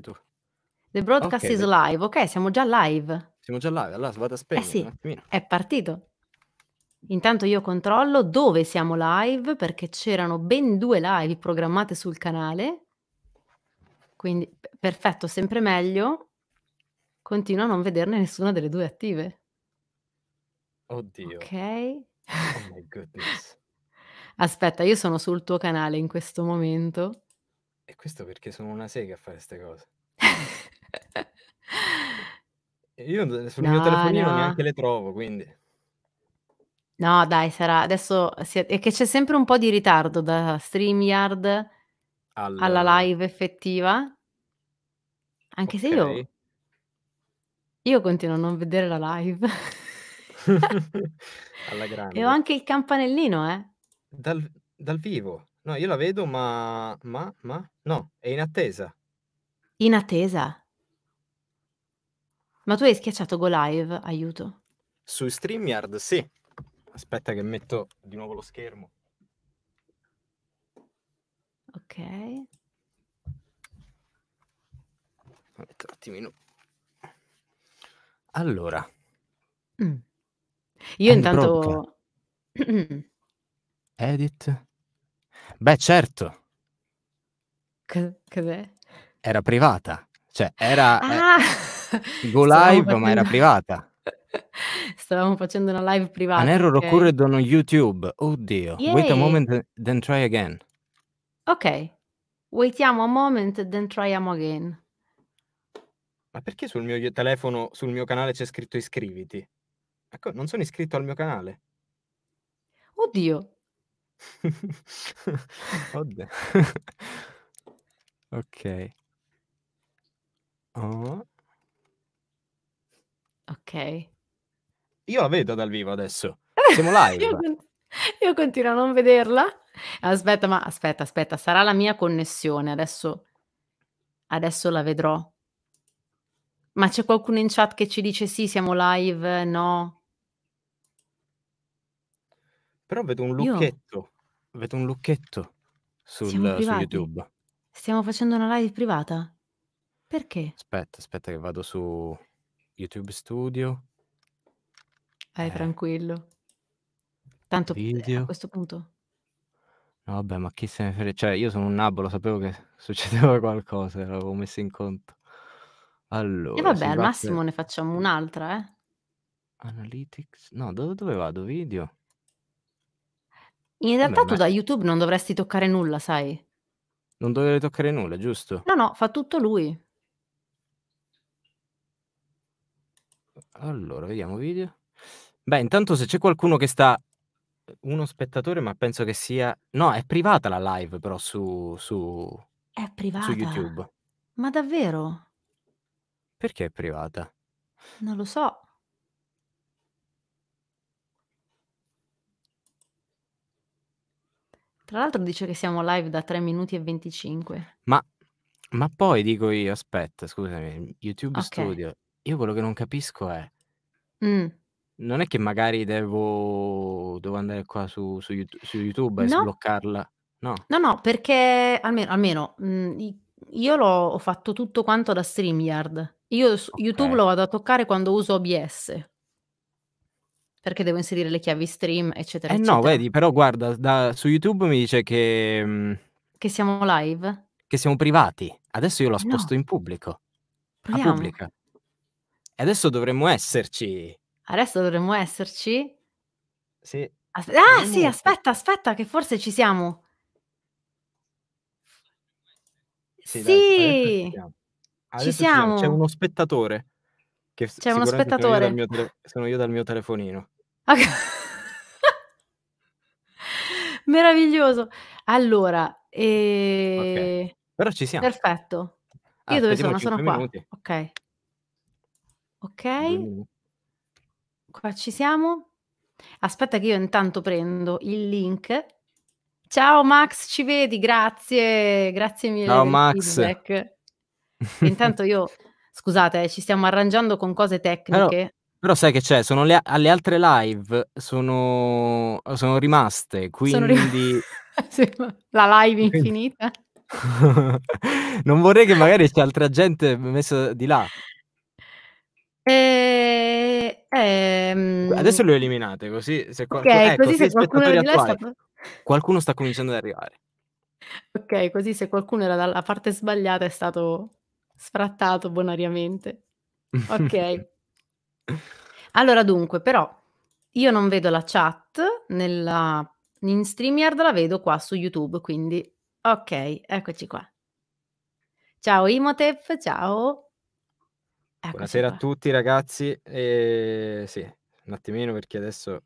tu. The broadcast okay, is live. Ok, siamo già live. Siamo già live, allora vado a eh spegnere. Eh sì, è partito. Intanto io controllo dove siamo live perché c'erano ben due live programmate sul canale. Quindi perfetto, sempre meglio. Continuo a non vederne nessuna delle due attive. Oddio. Ok. Oh my goodness. Aspetta, io sono sul tuo canale in questo momento. E questo perché sono una sega a fare queste cose. Io sul no, mio telefonino no. neanche le trovo, quindi. No, dai, sarà adesso si... è che c'è sempre un po' di ritardo da StreamYard All... alla live effettiva. Anche okay. se io io continuo a non vedere la live. alla grande. E ho anche il campanellino, eh. Dal, dal vivo. No, io la vedo, ma ma ma no, è in attesa. In attesa? Ma tu hai schiacciato Go Live? Aiuto. Su StreamYard, sì. Aspetta che metto di nuovo lo schermo. Ok. Metto un attimino. Allora. Mm. Io I'm intanto... Edit. Beh, certo. C- cos'è? Era privata. Cioè, era eh, ah! eh, go live, facendo... ma era privata. Stavamo facendo una live privata. Un errore okay. da uno YouTube. Oddio. Yay. Wait a moment, then try again. Ok. Waitiamo a moment, then try again. Ma perché sul mio telefono, sul mio canale c'è scritto iscriviti? Ecco, non sono iscritto al mio canale. Oddio. Oddio. ok. Oh. Okay. Io la vedo dal vivo adesso. Siamo live. Io con io continuo a non vederla. Aspetta, ma aspetta, aspetta, sarà la mia connessione. Adesso adesso la vedrò. Ma c'è qualcuno in chat che ci dice sì, siamo live, no? Però vedo un lucchetto. Io... Avete un lucchetto sul, su YouTube. Stiamo facendo una live privata? Perché? Aspetta, aspetta che vado su YouTube Studio. Vai eh. tranquillo. Tanto eh, Video. a questo punto. No, vabbè, ma chi se ne frega? Cioè, io sono un nabolo, sapevo che succedeva qualcosa, l'avevo messo in conto. Allora, e vabbè, al massimo ne facciamo un'altra, eh? Analytics? No, dove, dove vado? Video? In realtà tu da YouTube non dovresti toccare nulla, sai? Non dovrei toccare nulla, giusto? No, no, fa tutto lui. Allora, vediamo video. Beh, intanto se c'è qualcuno che sta uno spettatore, ma penso che sia no, è privata la live però su su È privata? su YouTube. Ma davvero? Perché è privata? Non lo so. Tra l'altro dice che siamo live da 3 minuti e 25. Ma, ma poi dico io, aspetta, scusami, YouTube okay. Studio, io quello che non capisco è... Mm. Non è che magari devo, devo andare qua su, su, YouTube, su YouTube, e no. sbloccarla. No. no, no, perché almeno, almeno mh, mm, io l'ho fatto tutto quanto da StreamYard. Io okay. YouTube lo vado a toccare quando uso OBS perché devo inserire le chiavi stream, eccetera. Eh eccetera. no, vedi, però guarda, da, su YouTube mi dice che... Mm, che siamo live? Che siamo privati. Adesso io la eh sposto no. in pubblico. Proviamo. A pubblica. E adesso dovremmo esserci. Adesso dovremmo esserci? Sì. As- ah Vieni. sì, aspetta, aspetta, che forse ci siamo. Sì, sì. Dai, adesso ci siamo. C'è uno spettatore. Che C'è uno spettatore. Sono io, dal sono io dal mio telefonino. Meraviglioso. Allora, ehm, Okay. Però ci siamo. perfetto. Ah, Io dove sono? Sono 5 qua. minuti. Okay. Due Qua ci siamo. Aspetta che io intanto prendo il link. Ciao Max, ci vedi? Grazie, grazie mille Ciao Max. Intanto io, scusate, eh, ci stiamo arrangiando con cose Ah, no. tecniche. Però sai che c'è, sono le, alle altre live sono, sono rimaste, quindi... Sono rim- la live infinita. non vorrei che magari c'è altra gente messa di là. Eh, ehm... Adesso le eliminate, così se, qual- okay, ecco, così se qualcuno era di là sta... Qualcuno sta cominciando ad arrivare. Ok, così se qualcuno era dalla parte sbagliata è stato sfrattato bonariamente. Ok. Allora dunque, però io non vedo la chat nella in StreamYard la vedo qua su YouTube, quindi ok, eccoci qua. Ciao Imotep, ciao. Eccoci Buonasera qua. a tutti ragazzi. E... Sì, un attimino perché adesso...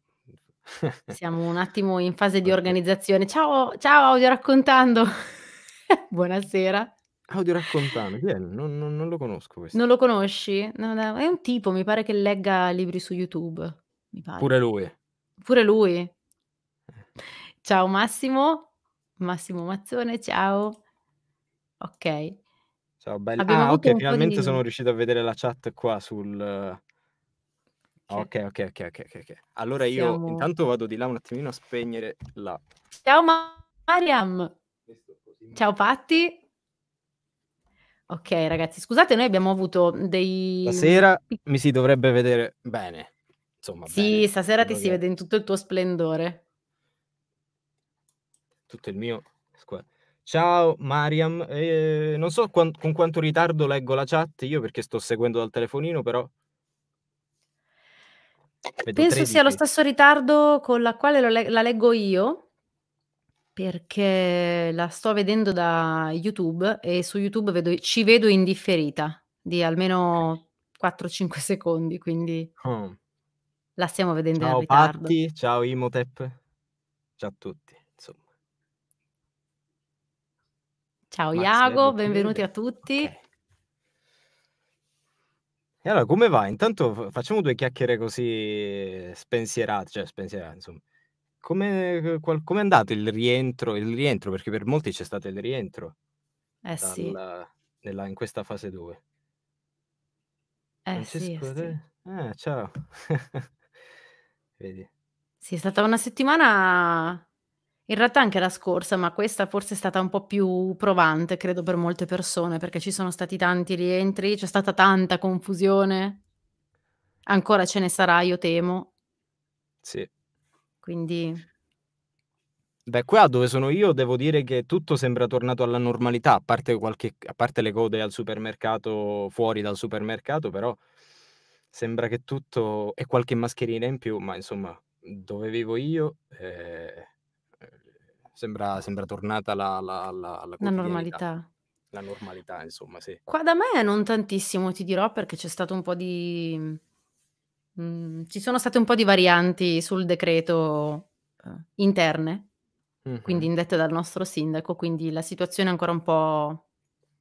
Siamo un attimo in fase di organizzazione. Ciao, ciao, audio raccontando. Buonasera. Audio Raccontano, chi Non, non- non lo conosco questo. Non lo conosci? No, no, è un tipo, mi pare che legga libri su YouTube, mi pare. Pure lui. Pure lui. Eh. Ciao Massimo, Massimo Mazzone, ciao. Ok, Ciao, bella. Ah, ok, un po' finalmente sono riuscito a vedere la chat qua sul... Cioè ok, Ok, ok, ok, ok, ok. Allora io siamo... intanto vado di là un attimino a spegnere la... Ciao Mariam, ciao Patti. Ok ragazzi, scusate, noi abbiamo avuto dei... Stasera mi si dovrebbe vedere bene. Insomma, sì, bene. stasera ti si vede in tutto il tuo splendore. Tutto il mio... Ciao Mariam, eh, non so quant- con quanto ritardo leggo la chat io perché sto seguendo dal telefonino, però... Vedo Penso sia lo stesso ritardo con la quale le- la leggo io, perché la sto vedendo da YouTube e su YouTube vedo ci vedo in differita di almeno 4-5 secondi, quindi oh. la stiamo vedendo ciao, in ritardo. Patti, ciao Imotep, ciao a tutti. Insomma. Ciao Max, Iago, benvenuti a tutti. Okay. E allora come va? Intanto facciamo due chiacchiere così spensierate, cioè spensierate, insomma. Come, è andato il rientro, il rientro? Perché per molti c'è stato il rientro. Eh dalla, sì. Nella, in questa fase 2. Eh, eh Francesco, sì, eh, sì. Ah, ciao. Vedi. Sì, è stata una settimana, in realtà anche la scorsa, ma questa forse è stata un po' più provante, credo, per molte persone, perché ci sono stati tanti rientri, c'è stata tanta confusione. Ancora ce ne sarà, io temo. Sì, quindi... Beh, qua dove sono io devo dire che tutto sembra tornato alla normalità, a parte, qualche, a parte le code al supermercato, fuori dal supermercato, però sembra che tutto... e qualche mascherina in più, ma insomma, dove vivo io eh, sembra, sembra, tornata la, la, la, la, la normalità. La normalità, insomma, sì. Qua da me non tantissimo, ti dirò, perché c'è stato un po' di Mm, ci sono state un po' di varianti sul decreto eh, interne, mm-hmm. quindi indette dal nostro sindaco, quindi la situazione è ancora un po'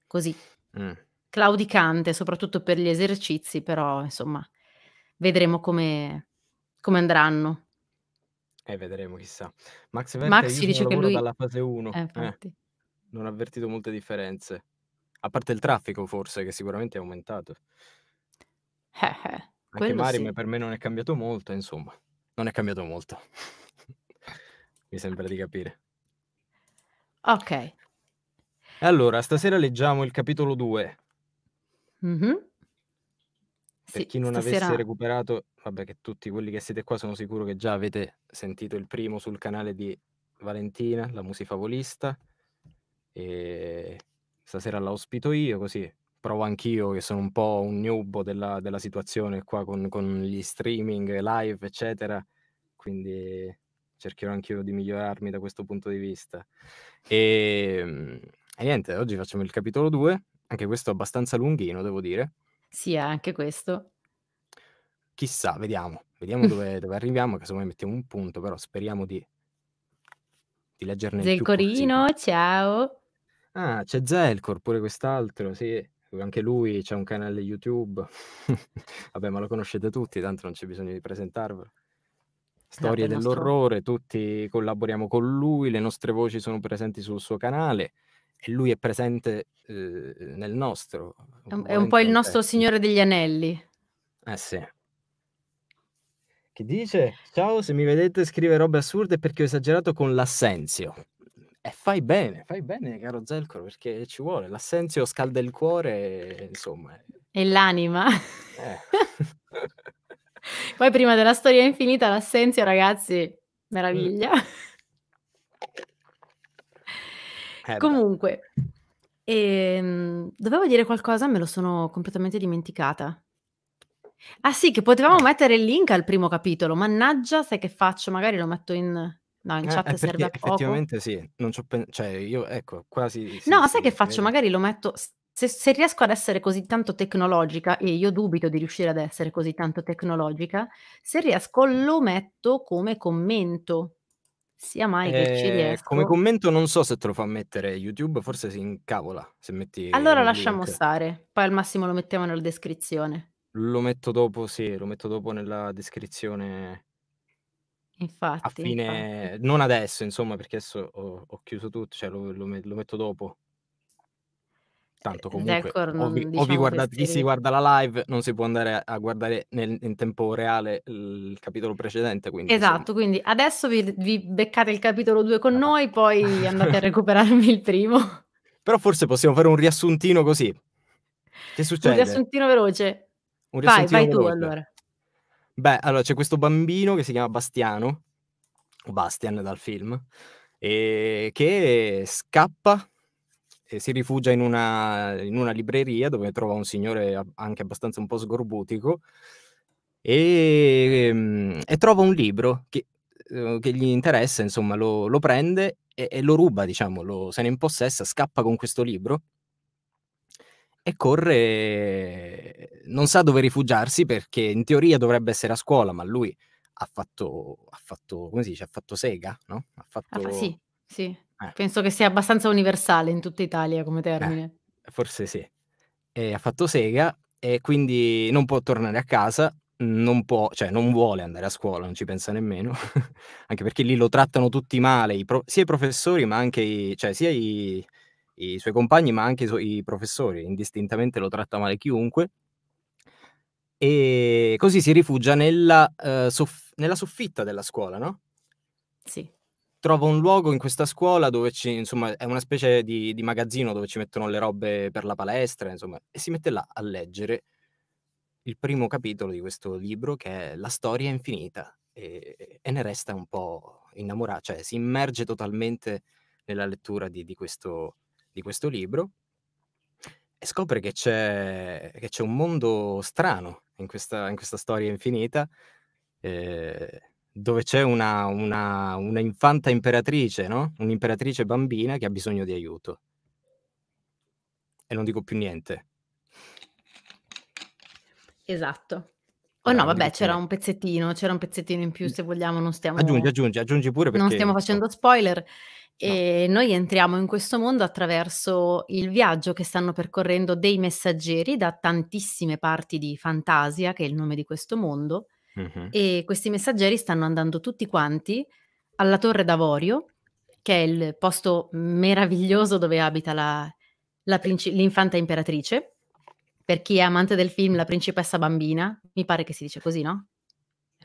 così. Mm. Claudicante, soprattutto per gli esercizi, però insomma vedremo come, come andranno. Eh, vedremo, chissà. Max, Vente, Max ci dice che lui... Dalla fase 1. Eh, eh, non ha avvertito molte differenze. A parte il traffico, forse, che sicuramente è aumentato. Eh, eh. Anche Quello Mario sì. per me non è cambiato molto, insomma, non è cambiato molto. Mi sembra di capire. Ok. Allora, stasera leggiamo il capitolo 2. Mm-hmm. Per sì, chi non stasera... avesse recuperato, vabbè che tutti quelli che siete qua sono sicuro che già avete sentito il primo sul canale di Valentina, la musifavolista. E stasera la ospito io, così provo anch'io che sono un po' un newbo della, della situazione qua con, con, gli streaming live eccetera quindi cercherò anch'io di migliorarmi da questo punto di vista e, ehm, e niente oggi facciamo il capitolo 2 anche questo abbastanza lunghino devo dire sì eh, anche questo chissà vediamo vediamo dove, dove arriviamo casomai mettiamo un punto però speriamo di di leggerne Zelcorino, ciao. Ah, c'è Zelcor pure quest'altro, sì. Ecco, anche lui c'è un canale YouTube, vabbè ma lo conoscete tutti, tanto non c'è bisogno di presentarvelo. Storie esatto, dell'orrore, tutti collaboriamo con lui, le nostre voci sono presenti sul suo canale e lui è presente eh, nel nostro. È un po' il nostro Signore degli Anelli. Eh sì. Che dice, ciao, se mi vedete scrive robe assurde perché ho esagerato con l'assenzio. E fai bene, fai bene, caro Zelcro, perché ci vuole. L'assenzio scalda il cuore, insomma. Eh. E l'anima. Eh. Poi prima della storia infinita, l'assenzio, ragazzi, mm. meraviglia. Eh, Comunque, ehm, dovevo dire qualcosa, me lo sono completamente dimenticata. Ah sì, che potevamo eh. mettere il link al primo capitolo. Mannaggia, sai che faccio? Magari lo metto in No, in eh, chat è eh, serve perché poco. effettivamente sì, non c'ho pen cioè io ecco, quasi sì, No, sai che faccio? vedi? Magari lo metto se se riesco ad essere così tanto tecnologica, e io dubito di riuscire ad essere così tanto tecnologica, se riesco lo metto come commento. Sia mai che ci eh, riesco. come commento non so se te lo fa mettere YouTube, forse si incavola se metti Allora lasciamo link. stare, poi al massimo lo mettiamo nella descrizione. Lo metto dopo sì, lo metto dopo nella descrizione a Infatti, infatti. fine, non adesso insomma perché adesso ho, ho chiuso tutto, cioè lo, lo lo metto dopo, eh, tanto comunque Decor o vi, non o vi diciamo guardate, chi si guarda la live non si può andare a, guardare nel- in tempo reale il capitolo precedente, quindi insomma. Esatto, quindi adesso vi, vi beccate il capitolo 2 con ah, noi, poi andate a recuperarmi il primo. Però forse possiamo fare un riassuntino così. Che succede? un riassuntino veloce. Un Vai, riassuntino vai tu veloce. allora. Beh, allora c'è questo bambino che si chiama Bastiano, o Bastian dal film, e eh, che scappa e si rifugia in una, in una libreria dove trova un signore anche abbastanza un po' sgorbutico e, ehm, e trova un libro che, eh, che, gli interessa, insomma lo, lo prende e, e, lo ruba, diciamo, lo, se ne impossessa, scappa con questo libro e corre, non sa dove rifugiarsi perché in teoria dovrebbe essere a scuola, ma lui ha fatto, ha fatto come si dice, ha fatto sega, no? Ha ah, fatto... Ah, sì, sì. Eh. Penso che sia abbastanza universale in tutta Italia come termine. Eh, forse sì. E ha fatto sega e quindi non può tornare a casa, non può, cioè non vuole andare a scuola, non ci pensa nemmeno, anche perché lì lo trattano tutti male, pro- sia i professori ma anche i, cioè, sia i, i suoi compagni, ma anche i, su- i professori, indistintamente lo tratta male chiunque. E così si rifugia nella, eh, soff- nella soffitta della scuola, no? Sì. Trova un luogo in questa scuola dove ci, insomma, è una specie di, di magazzino dove ci mettono le robe per la palestra, insomma, e si mette là a leggere il primo capitolo di questo libro che è La storia infinita e, e ne resta un po' innamorato, cioè si immerge totalmente nella lettura di, di questo di questo libro e scopre che c'è, che c'è un mondo strano in questa, in questa storia infinita eh, dove c'è una, una, una infanta imperatrice, no? un'imperatrice bambina che ha bisogno di aiuto. E non dico più niente. Esatto. Oh no, vabbè, c'era un pezzettino, c'era un pezzettino in più mm. se vogliamo, non stiamo... Aggiungi, aggiungi, aggiungi pure perché... Non stiamo facendo spoiler. E no. noi entriamo in questo mondo attraverso il viaggio che stanno percorrendo dei messaggeri da tantissime parti di Fantasia, che è il nome di questo mondo, mm-hmm. e questi messaggeri stanno andando tutti quanti alla Torre d'Avorio, che è il posto meraviglioso dove abita la, la princi- l'infanta imperatrice. Per chi è amante del film, la principessa bambina, mi pare che si dice così, no?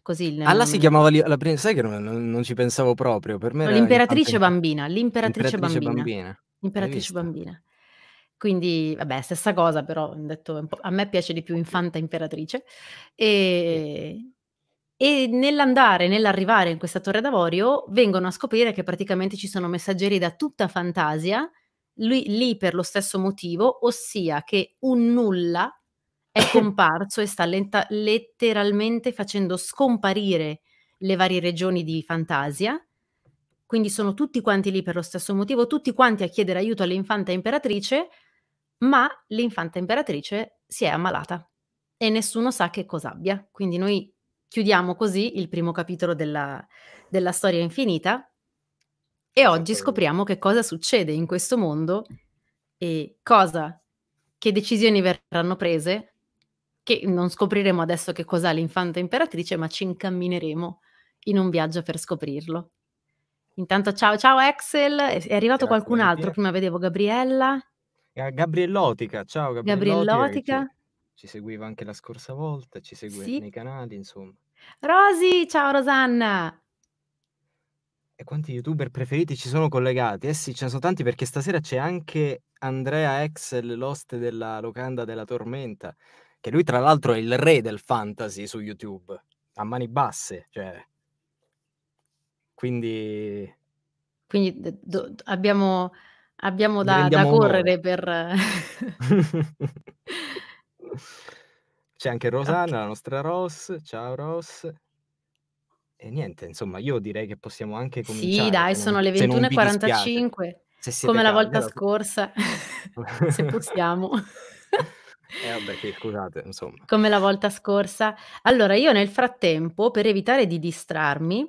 Così il, Alla si mm, chiamava la prima, sai che non, non, non, ci pensavo proprio. Per me no, l'imperatrice bambina, l'imperatrice, bambina. bambina. Imperatrice bambina. Quindi, vabbè, stessa cosa, però detto, a me piace di più infanta imperatrice. E, e nell'andare, nell'arrivare in questa torre d'avorio, vengono a scoprire che praticamente ci sono messaggeri da tutta fantasia, lui, lì per lo stesso motivo, ossia che un nulla è comparso e sta lenta- letteralmente facendo scomparire le varie regioni di fantasia. Quindi sono tutti quanti lì per lo stesso motivo, tutti quanti a chiedere aiuto all'infanta imperatrice, ma l'infanta imperatrice si è ammalata e nessuno sa che cosa abbia. Quindi noi chiudiamo così il primo capitolo della, della storia infinita e oggi scopriamo che cosa succede in questo mondo e cosa, che decisioni verranno prese che non scopriremo adesso che cos'ha l'infanta imperatrice, ma ci incammineremo in un viaggio per scoprirlo. Intanto ciao ciao Axel, è arrivato Grazie qualcun altro, prima vedevo Gabriella. Eh, Gabriellotica, ciao Gabriellotica. Ci, ci seguiva anche la scorsa volta, ci segue sì. nei canali, insomma. Rosy, ciao Rosanna. E quanti youtuber preferiti ci sono collegati? Eh sì, ce ne sono tanti perché stasera c'è anche Andrea Axel, l'oste della locanda della tormenta che lui tra l'altro è il re del fantasy su YouTube, a mani basse, cioè. Quindi... Quindi do, abbiamo, abbiamo da, da correre onore. per... C'è anche Rosanna, okay. la nostra Ross. Ciao Ross. E niente, insomma, io direi che possiamo anche cominciare. Sì, dai, sono non, le 21.45, come la volta caldi, scorsa, se possiamo. Eh vabbè, che scusate, insomma. Come la volta scorsa. Allora, io nel frattempo, per evitare di distrarmi,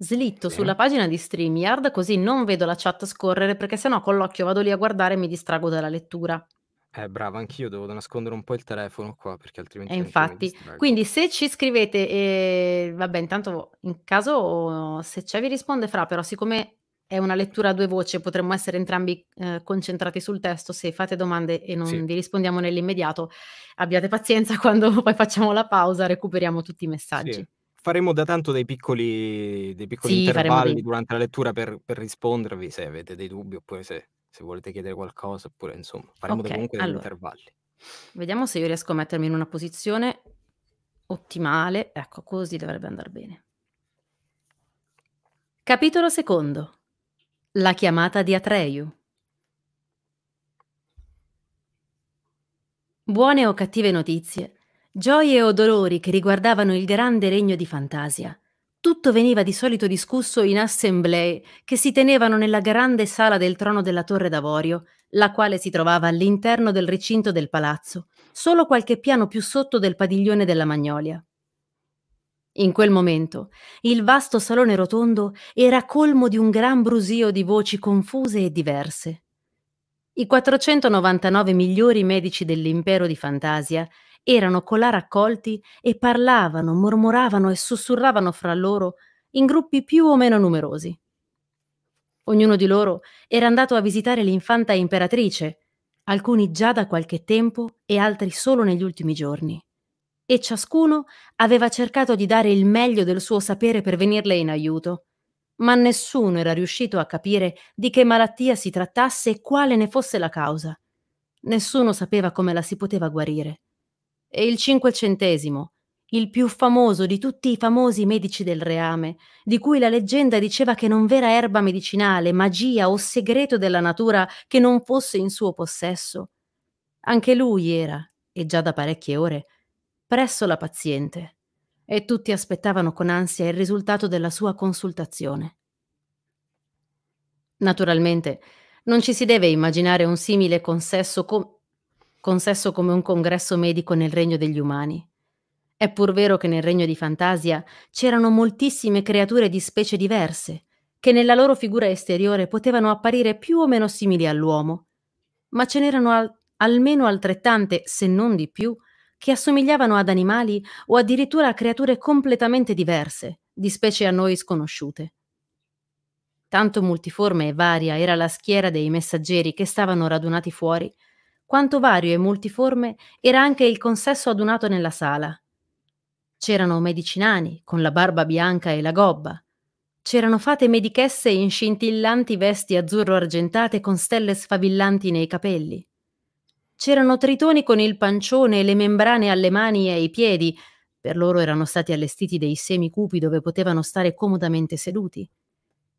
Slitto sì. sulla pagina di StreamYard così non vedo la chat scorrere perché sennò con l'occhio vado lì a guardare e mi distrago dalla lettura. Eh, brava, anch'io devo nascondere un po' il telefono qua perché altrimenti... E infatti, quindi se ci scrivete, eh, vabbè, intanto in caso se c'è vi risponde Fra, però siccome è una lettura a due voci, potremmo essere entrambi eh, concentrati sul testo. Se fate domande e non sì. vi rispondiamo nell'immediato, abbiate pazienza, quando poi facciamo la pausa recuperiamo tutti i messaggi. Sì. Faremo da tanto dei piccoli, dei piccoli sì, intervalli dei... durante la lettura per, per, rispondervi se avete dei dubbi oppure se, se volete chiedere qualcosa, oppure insomma, faremo okay, comunque degli allora, intervalli. Vediamo se io riesco a mettermi in una posizione ottimale, ecco così dovrebbe andare bene. Capitolo secondo. La chiamata di Atreyu. Buone o cattive notizie, gioie o dolori che riguardavano il grande regno di fantasia, tutto veniva di solito discusso in assemblee che si tenevano nella grande sala del trono della Torre d'Avorio, la quale si trovava all'interno del recinto del palazzo, solo qualche piano più sotto del padiglione della Magnolia. In quel momento il vasto salone rotondo era colmo di un gran brusio di voci confuse e diverse. I 499 migliori medici dell'impero di fantasia erano colà raccolti e parlavano, mormoravano e sussurravano fra loro in gruppi più o meno numerosi. Ognuno di loro era andato a visitare l'infanta imperatrice, alcuni già da qualche tempo e altri solo negli ultimi giorni e ciascuno aveva cercato di dare il meglio del suo sapere per venirle in aiuto, ma nessuno era riuscito a capire di che malattia si trattasse e quale ne fosse la causa. Nessuno sapeva come la si poteva guarire. E il cinquecentesimo, il più famoso di tutti i famosi medici del reame, di cui la leggenda diceva che non v'era erba medicinale, magia o segreto della natura che non fosse in suo possesso. Anche lui era, e già da parecchie ore, presso la paziente e tutti aspettavano con ansia il risultato della sua consultazione. Naturalmente, non ci si deve immaginare un simile consesso, com- consesso come un congresso medico nel regno degli umani. È pur vero che nel regno di fantasia c'erano moltissime creature di specie diverse, che nella loro figura esteriore potevano apparire più o meno simili all'uomo, ma ce n'erano al- almeno altrettante, se non di più, che assomigliavano ad animali o addirittura a creature completamente diverse, di specie a noi sconosciute. Tanto multiforme e varia era la schiera dei messaggeri che stavano radunati fuori, quanto vario e multiforme era anche il consesso adunato nella sala. C'erano medicinani con la barba bianca e la gobba, c'erano fate medichesse in scintillanti vesti azzurro argentate con stelle sfavillanti nei capelli. C'erano tritoni con il pancione e le membrane alle mani e ai piedi. Per loro erano stati allestiti dei semi cupi dove potevano stare comodamente seduti.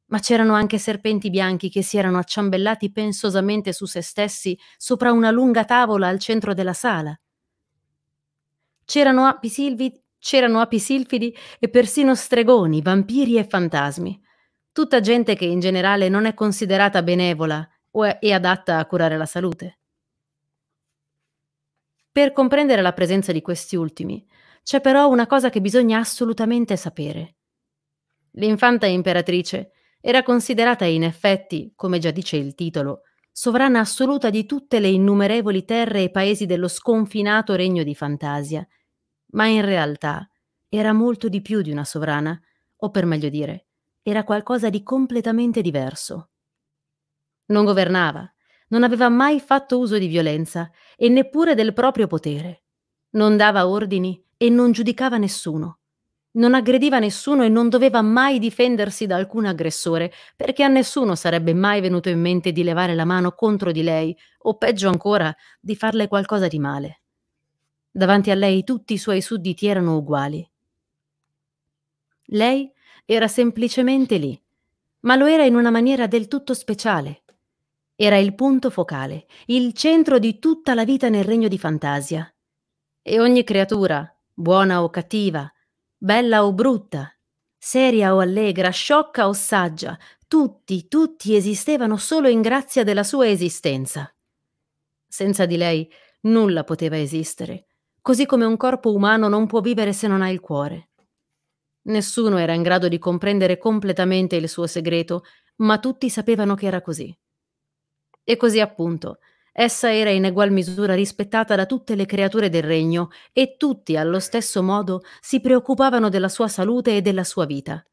Ma c'erano anche serpenti bianchi che si erano acciambellati pensosamente su se stessi sopra una lunga tavola al centro della sala. C'erano api, silvi, c'erano api silfidi e persino stregoni, vampiri e fantasmi. Tutta gente che in generale non è considerata benevola o è adatta a curare la salute. Per comprendere la presenza di questi ultimi, c'è però una cosa che bisogna assolutamente sapere. L'infanta imperatrice era considerata in effetti, come già dice il titolo, sovrana assoluta di tutte le innumerevoli terre e paesi dello sconfinato regno di fantasia, ma in realtà era molto di più di una sovrana, o per meglio dire, era qualcosa di completamente diverso. Non governava, non aveva mai fatto uso di violenza e neppure del proprio potere. Non dava ordini e non giudicava nessuno. Non aggrediva nessuno e non doveva mai difendersi da alcun aggressore, perché a nessuno sarebbe mai venuto in mente di levare la mano contro di lei, o peggio ancora, di farle qualcosa di male. Davanti a lei tutti i suoi sudditi erano uguali. Lei era semplicemente lì, ma lo era in una maniera del tutto speciale. Era il punto focale, il centro di tutta la vita nel regno di fantasia. E ogni creatura, buona o cattiva, bella o brutta, seria o allegra, sciocca o saggia, tutti, tutti esistevano solo in grazia della sua esistenza. Senza di lei nulla poteva esistere, così come un corpo umano non può vivere se non ha il cuore. Nessuno era in grado di comprendere completamente il suo segreto, ma tutti sapevano che era così. E così appunto. Essa era in egual misura rispettata da tutte le creature del regno e tutti, allo stesso modo, si preoccupavano della sua salute e della sua vita.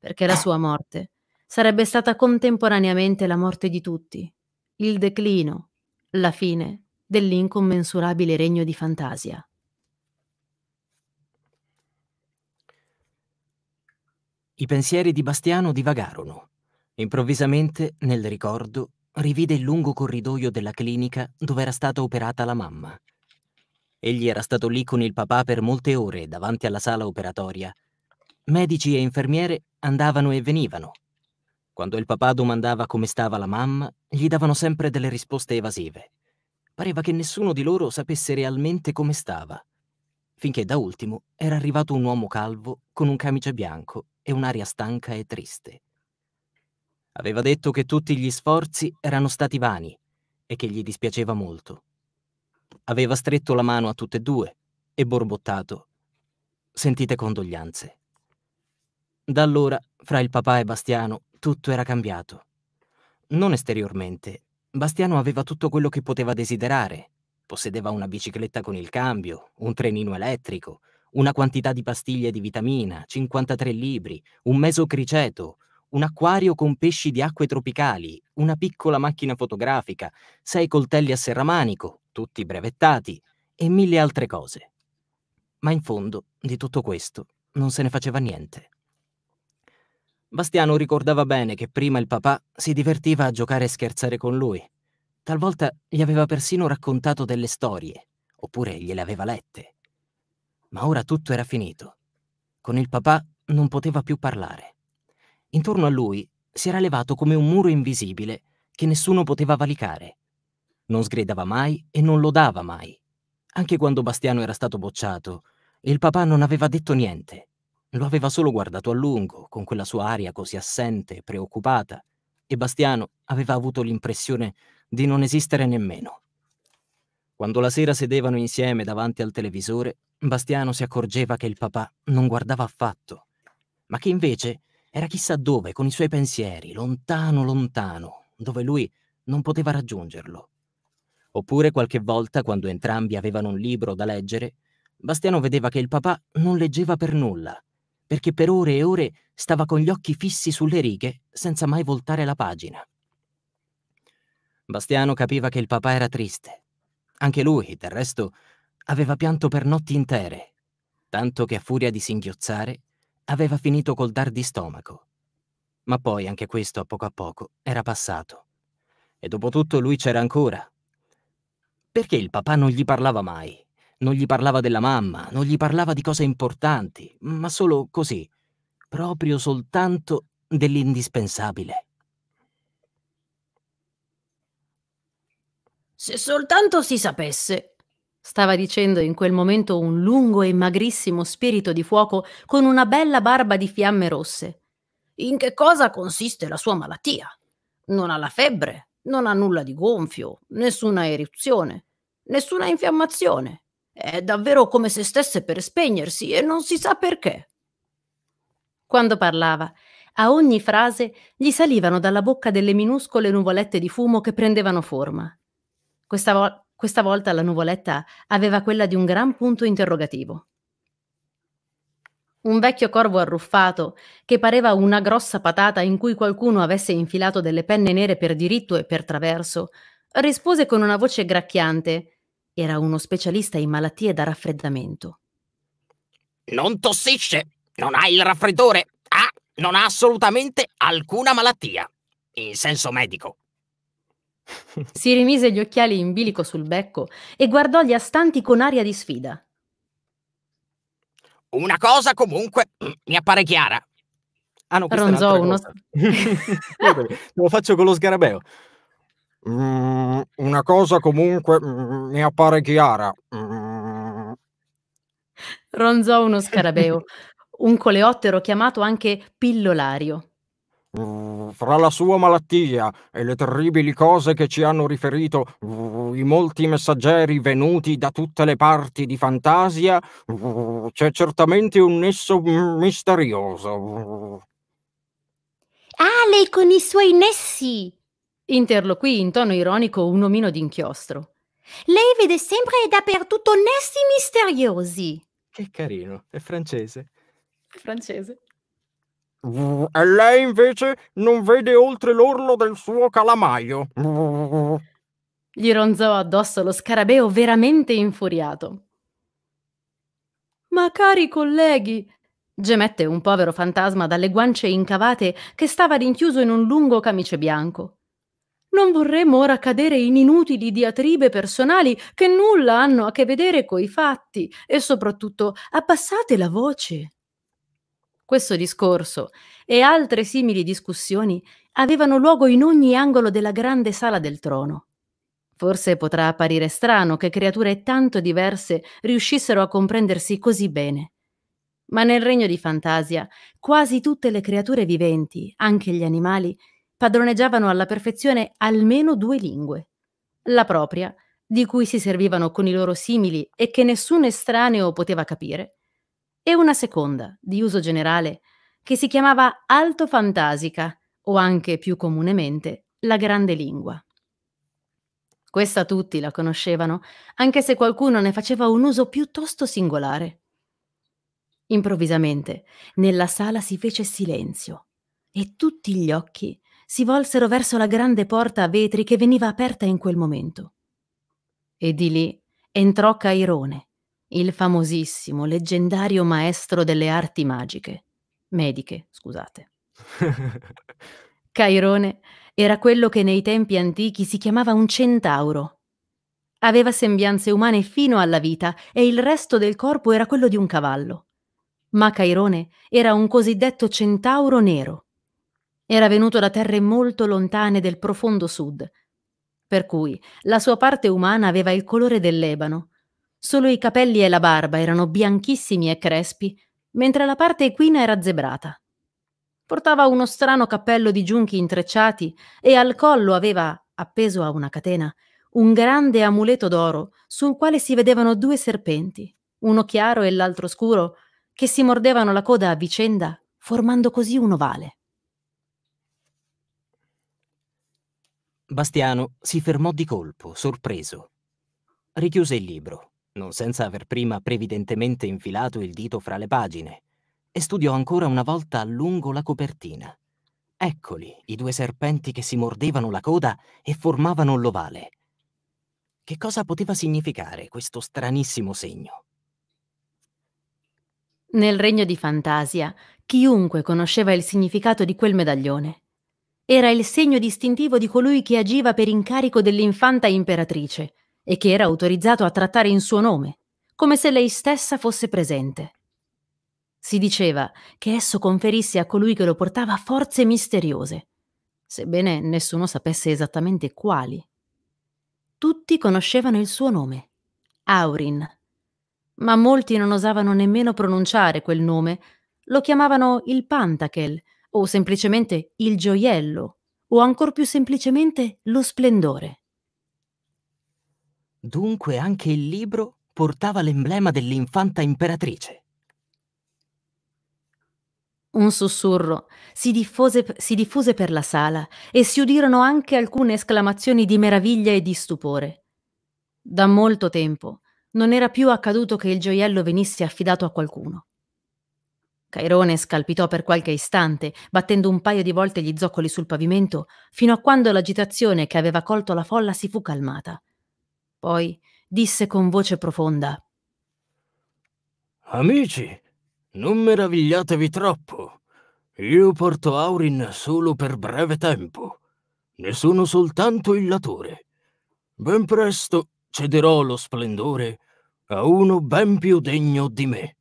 Perché la sua morte sarebbe stata contemporaneamente la morte di tutti, il declino, la fine dell'incommensurabile regno di fantasia. I pensieri di Bastiano divagarono. Improvvisamente, nel ricordo, rivide il lungo corridoio della clinica dove era stata operata la mamma. Egli era stato lì con il papà per molte ore davanti alla sala operatoria. Medici e infermiere andavano e venivano. Quando il papà domandava come stava la mamma, gli davano sempre delle risposte evasive. Pareva che nessuno di loro sapesse realmente come stava, finché da ultimo era arrivato un uomo calvo con un camice bianco e un'aria stanca e triste. Aveva detto che tutti gli sforzi erano stati vani e che gli dispiaceva molto. Aveva stretto la mano a tutte e due e borbottato. Sentite condoglianze. Da allora, fra il papà e Bastiano, tutto era cambiato. Non esteriormente. Bastiano aveva tutto quello che poteva desiderare. Possedeva una bicicletta con il cambio, un trenino elettrico, una quantità di pastiglie di vitamina, 53 libri, un mesocriceto, un acquario con pesci di acque tropicali, una piccola macchina fotografica, sei coltelli a serramanico, tutti brevettati, e mille altre cose. Ma in fondo, di tutto questo, non se ne faceva niente. Bastiano ricordava bene che prima il papà si divertiva a giocare e scherzare con lui. Talvolta gli aveva persino raccontato delle storie, oppure gliele aveva lette. Ma ora tutto era finito. Con il papà non poteva più parlare. Intorno a lui si era levato come un muro invisibile che nessuno poteva valicare. Non sgredava mai e non lodava mai. Anche quando Bastiano era stato bocciato, il papà non aveva detto niente. Lo aveva solo guardato a lungo, con quella sua aria così assente, e preoccupata, e Bastiano aveva avuto l'impressione di non esistere nemmeno. Quando la sera sedevano insieme davanti al televisore, Bastiano si accorgeva che il papà non guardava affatto, ma che invece era chissà dove, con i suoi pensieri, lontano, lontano, dove lui non poteva raggiungerlo. Oppure qualche volta, quando entrambi avevano un libro da leggere, Bastiano vedeva che il papà non leggeva per nulla, perché per ore e ore stava con gli occhi fissi sulle righe senza mai voltare la pagina. Bastiano capiva che il papà era triste. Anche lui, del resto, aveva pianto per notti intere, tanto che a furia di singhiozzare aveva finito col dar di stomaco. Ma poi anche questo a poco a poco era passato. E dopotutto lui c'era ancora. Perché il papà non gli parlava mai? Non gli parlava della mamma, non gli parlava di cose importanti, ma solo così, proprio soltanto dell'indispensabile. Se soltanto si sapesse Stava dicendo in quel momento un lungo e magrissimo spirito di fuoco con una bella barba di fiamme rosse. In che cosa consiste la sua malattia? Non ha la febbre, non ha nulla di gonfio, nessuna eruzione, nessuna infiammazione. È davvero come se stesse per spegnersi e non si sa perché. Quando parlava, a ogni frase gli salivano dalla bocca delle minuscole nuvolette di fumo che prendevano forma. Questa, vo- questa volta la nuvoletta aveva quella di un gran punto interrogativo. Un vecchio corvo arruffato, che pareva una grossa patata in cui qualcuno avesse infilato delle penne nere per diritto e per traverso, rispose con una voce gracchiante. Era uno specialista in malattie da raffreddamento. Non tossisce, non ha il raffreddore, ah, non ha assolutamente alcuna malattia, in senso medico. Si rimise gli occhiali in bilico sul becco e guardò gli astanti con aria di sfida. Una cosa comunque mi appare chiara. Ah no, Ronzò uno... Scusami, lo faccio con lo sgarabeo. Mm, una cosa comunque mm, mi appare chiara. Mm. Ronzò uno scarabeo, un coleottero chiamato anche pillolario fra la sua malattia e le terribili cose che ci hanno riferito i molti messaggeri venuti da tutte le parti di Fantasia, c'è certamente un nesso misterioso. Ah, lei con i suoi nessi! interloquì in tono ironico un omino d'inchiostro. Lei vede sempre e dappertutto nessi misteriosi. Che carino, è francese. Francese. E lei invece non vede oltre l'orlo del suo calamaio. Gli ronzò addosso lo scarabeo veramente infuriato. Ma cari colleghi, gemette un povero fantasma dalle guance incavate che stava rinchiuso in un lungo camice bianco. Non vorremmo ora cadere in inutili diatribe personali che nulla hanno a che vedere coi fatti e soprattutto abbassate la voce. Questo discorso e altre simili discussioni avevano luogo in ogni angolo della grande sala del trono. Forse potrà apparire strano che creature tanto diverse riuscissero a comprendersi così bene. Ma nel regno di fantasia quasi tutte le creature viventi, anche gli animali, padroneggiavano alla perfezione almeno due lingue. La propria, di cui si servivano con i loro simili e che nessun estraneo poteva capire, e una seconda, di uso generale, che si chiamava Alto Fantasica o anche più comunemente la Grande Lingua. Questa tutti la conoscevano, anche se qualcuno ne faceva un uso piuttosto singolare. Improvvisamente, nella sala si fece silenzio e tutti gli occhi si volsero verso la grande porta a vetri che veniva aperta in quel momento. E di lì entrò Cairone, il famosissimo, leggendario maestro delle arti magiche, mediche, scusate. Cairone era quello che nei tempi antichi si chiamava un centauro. Aveva sembianze umane fino alla vita e il resto del corpo era quello di un cavallo. Ma Cairone era un cosiddetto centauro nero. Era venuto da terre molto lontane del profondo sud, per cui la sua parte umana aveva il colore dell'ebano Solo i capelli e la barba erano bianchissimi e crespi, mentre la parte equina era zebrata. Portava uno strano cappello di giunchi intrecciati e al collo aveva, appeso a una catena, un grande amuleto d'oro sul quale si vedevano due serpenti, uno chiaro e l'altro scuro, che si mordevano la coda a vicenda, formando così un ovale. Bastiano si fermò di colpo, sorpreso. Richiuse il libro non senza aver prima previdentemente infilato il dito fra le pagine, e studiò ancora una volta a lungo la copertina. Eccoli i due serpenti che si mordevano la coda e formavano l'ovale. Che cosa poteva significare questo stranissimo segno? Nel regno di fantasia, chiunque conosceva il significato di quel medaglione. Era il segno distintivo di colui che agiva per incarico dell'infanta imperatrice e che era autorizzato a trattare in suo nome, come se lei stessa fosse presente. Si diceva che esso conferisse a colui che lo portava forze misteriose, sebbene nessuno sapesse esattamente quali. Tutti conoscevano il suo nome, Aurin, ma molti non osavano nemmeno pronunciare quel nome, lo chiamavano il Pantachel o semplicemente il gioiello o ancor più semplicemente lo splendore. Dunque anche il libro portava l'emblema dell'infanta imperatrice. Un sussurro si diffuse, si diffuse, per la sala e si udirono anche alcune esclamazioni di meraviglia e di stupore. Da molto tempo non era più accaduto che il gioiello venisse affidato a qualcuno. Cairone scalpitò per qualche istante, battendo un paio di volte gli zoccoli sul pavimento, fino a quando l'agitazione che aveva colto la folla si fu calmata poi disse con voce profonda. Amici, non meravigliatevi troppo. Io porto Aurin solo per breve tempo. Ne sono soltanto il latore. Ben presto cederò lo splendore a uno ben più degno di me.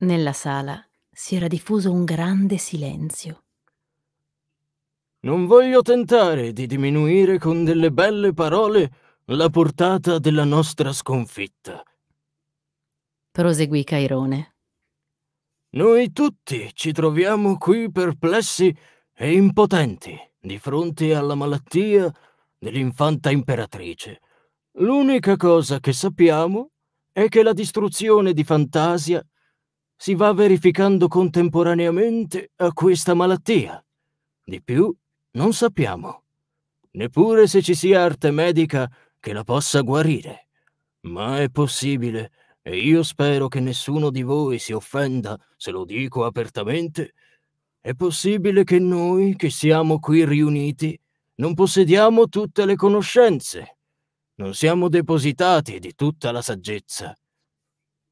Nella sala si era diffuso un grande silenzio. Non voglio tentare di diminuire con delle belle parole la portata della nostra sconfitta. Proseguì Cairone. Noi tutti ci troviamo qui perplessi e impotenti di fronte alla malattia dell'infanta imperatrice. L'unica cosa che sappiamo è che la distruzione di Fantasia si va verificando contemporaneamente a questa malattia. Di più, non sappiamo, neppure se ci sia arte medica che la possa guarire. Ma è possibile, e io spero che nessuno di voi si offenda se lo dico apertamente, è possibile che noi, che siamo qui riuniti, non possediamo tutte le conoscenze, non siamo depositati di tutta la saggezza.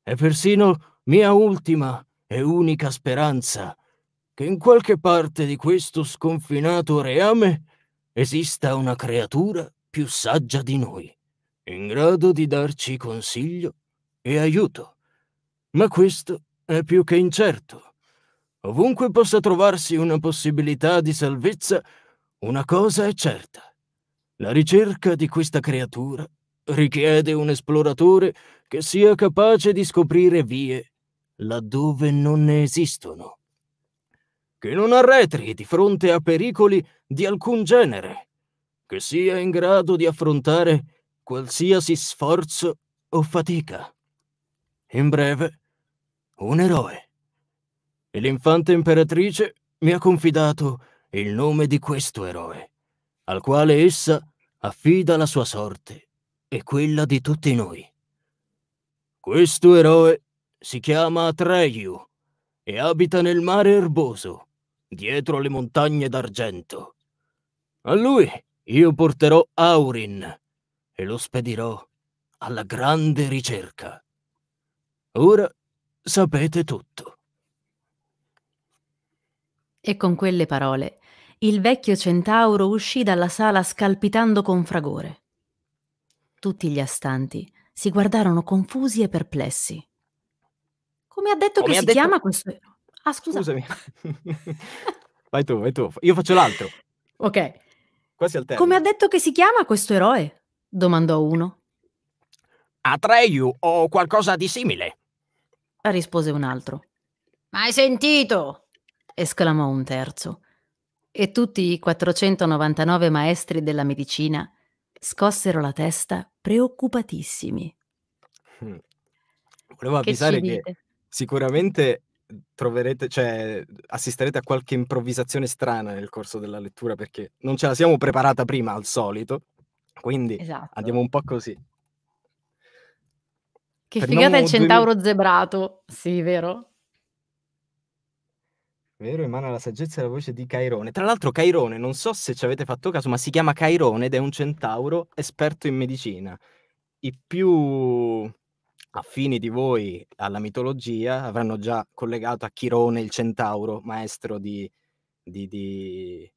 È persino mia ultima e unica speranza che in qualche parte di questo sconfinato reame esista una creatura più saggia di noi, in grado di darci consiglio e aiuto. Ma questo è più che incerto. Ovunque possa trovarsi una possibilità di salvezza, una cosa è certa. La ricerca di questa creatura richiede un esploratore che sia capace di scoprire vie laddove non ne esistono che non arretri di fronte a pericoli di alcun genere, che sia in grado di affrontare qualsiasi sforzo o fatica. In breve, un eroe. E l'infante imperatrice mi ha confidato il nome di questo eroe, al quale essa affida la sua sorte e quella di tutti noi. Questo eroe si chiama Atreyu e abita nel mare erboso, dietro le montagne d'argento. A lui io porterò Aurin e lo spedirò alla grande ricerca. Ora sapete tutto. E con quelle parole il vecchio centauro uscì dalla sala scalpitando con fragore. Tutti gli astanti si guardarono confusi e perplessi. Come ha detto Come che ha si detto... chiama questo... Ah, scusa. Scusami. vai tu, vai tu. Io faccio l'altro. Ok. Quasi al termine. Come ha detto che si chiama questo eroe? domandò uno. Atreyu o qualcosa di simile. rispose un altro. Ma hai sentito? esclamò un terzo. E tutti i 499 maestri della medicina scossero la testa preoccupatissimi. Hm. Volevo avvisare che, che sicuramente troverete, cioè assisterete a qualche improvvisazione strana nel corso della lettura perché non ce la siamo preparata prima al solito, quindi esatto. andiamo un po' così. Che Prendiamo figata il centauro due... zebrato, sì, vero? Vero, emana la saggezza e la voce di Cairone. Tra l'altro Cairone, non so se ci avete fatto caso, ma si chiama Cairone ed è un centauro esperto in medicina. I più affini di voi alla mitologia avranno già collegato a Chirone il centauro, maestro di, di, di,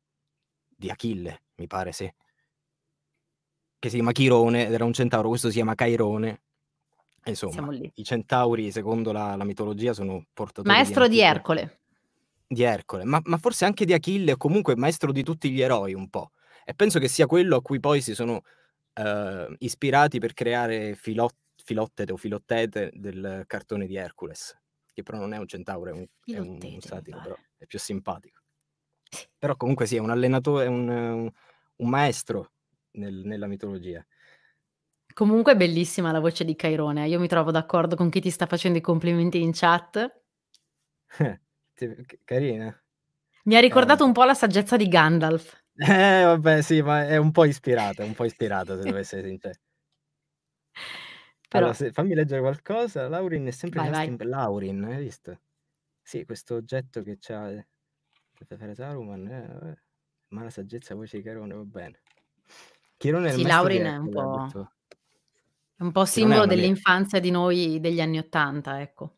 di Achille, mi pare sì, che si chiama Chirone era un centauro, questo si chiama Cairone. Insomma, i centauri, secondo la, la mitologia, sono portatori. Maestro di, di Ercole. Di Ercole, ma, ma forse anche di Achille, o comunque maestro di tutti gli eroi un po'. E penso che sia quello a cui poi si sono Uh, ispirati per creare filotti filottete o filottete del cartone di Hercules, che però non è un centauro, è un, è un, satiro, però è più simpatico. Però comunque sì, è un allenatore, è un, un maestro nel, nella mitologia. Comunque è bellissima la voce di Cairone, eh. io mi trovo d'accordo con chi ti sta facendo i complimenti in chat. Carina. Mi ha eh. ricordato eh. un po' la saggezza di Gandalf. Eh, vabbè, sì, ma è un po' ispirata, un po' ispirata, se devo essere sincero. Però... Allora, se, fammi leggere qualcosa. Laurin è sempre vai, rimasta in... Laurin, hai visto? Sì, questo oggetto che c'ha... Deve eh, Saruman, eh, ma la saggezza voce di Carone, va bene. Chirone è sì, Laurin è un po'... È un po' simbolo dell'infanzia di noi degli anni Ottanta, ecco.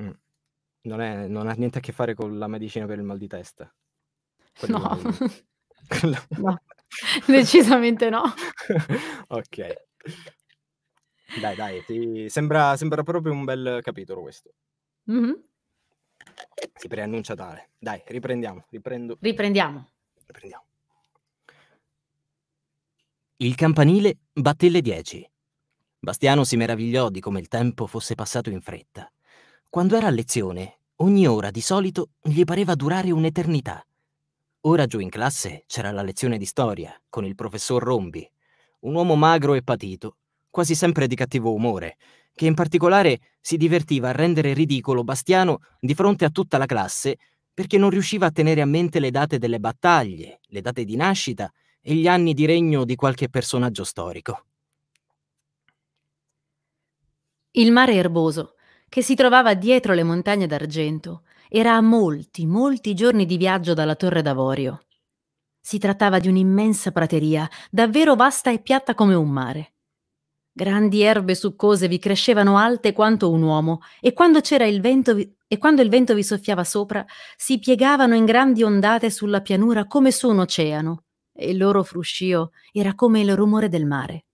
Mm. Non, è, non, ha niente a che fare con la medicina per il mal di testa. Quello no. no. Decisamente no. ok. Dai, dai, ti... sembra, sembra proprio un bel capitolo questo. Mm-hmm. Si preannuncia tale. Dai, riprendiamo. Riprendo... Riprendiamo. Riprendiamo. Il campanile batté le dieci. Bastiano si meravigliò di come il tempo fosse passato in fretta. Quando era a lezione, ogni ora di solito gli pareva durare un'eternità. Ora giù in classe c'era la lezione di storia con il professor Rombi, un uomo magro e patito quasi sempre di cattivo umore, che in particolare si divertiva a rendere ridicolo Bastiano di fronte a tutta la classe perché non riusciva a tenere a mente le date delle battaglie, le date di nascita e gli anni di regno di qualche personaggio storico. Il mare erboso, che si trovava dietro le montagne d'argento, era a molti, molti giorni di viaggio dalla Torre d'Avorio. Si trattava di un'immensa prateria, davvero vasta e piatta come un mare. Grandi erbe succose vi crescevano alte quanto un uomo e quando, vento, e quando, il vento vi soffiava sopra, si piegavano in grandi ondate sulla pianura come su un oceano e il loro fruscio era come il rumore del mare.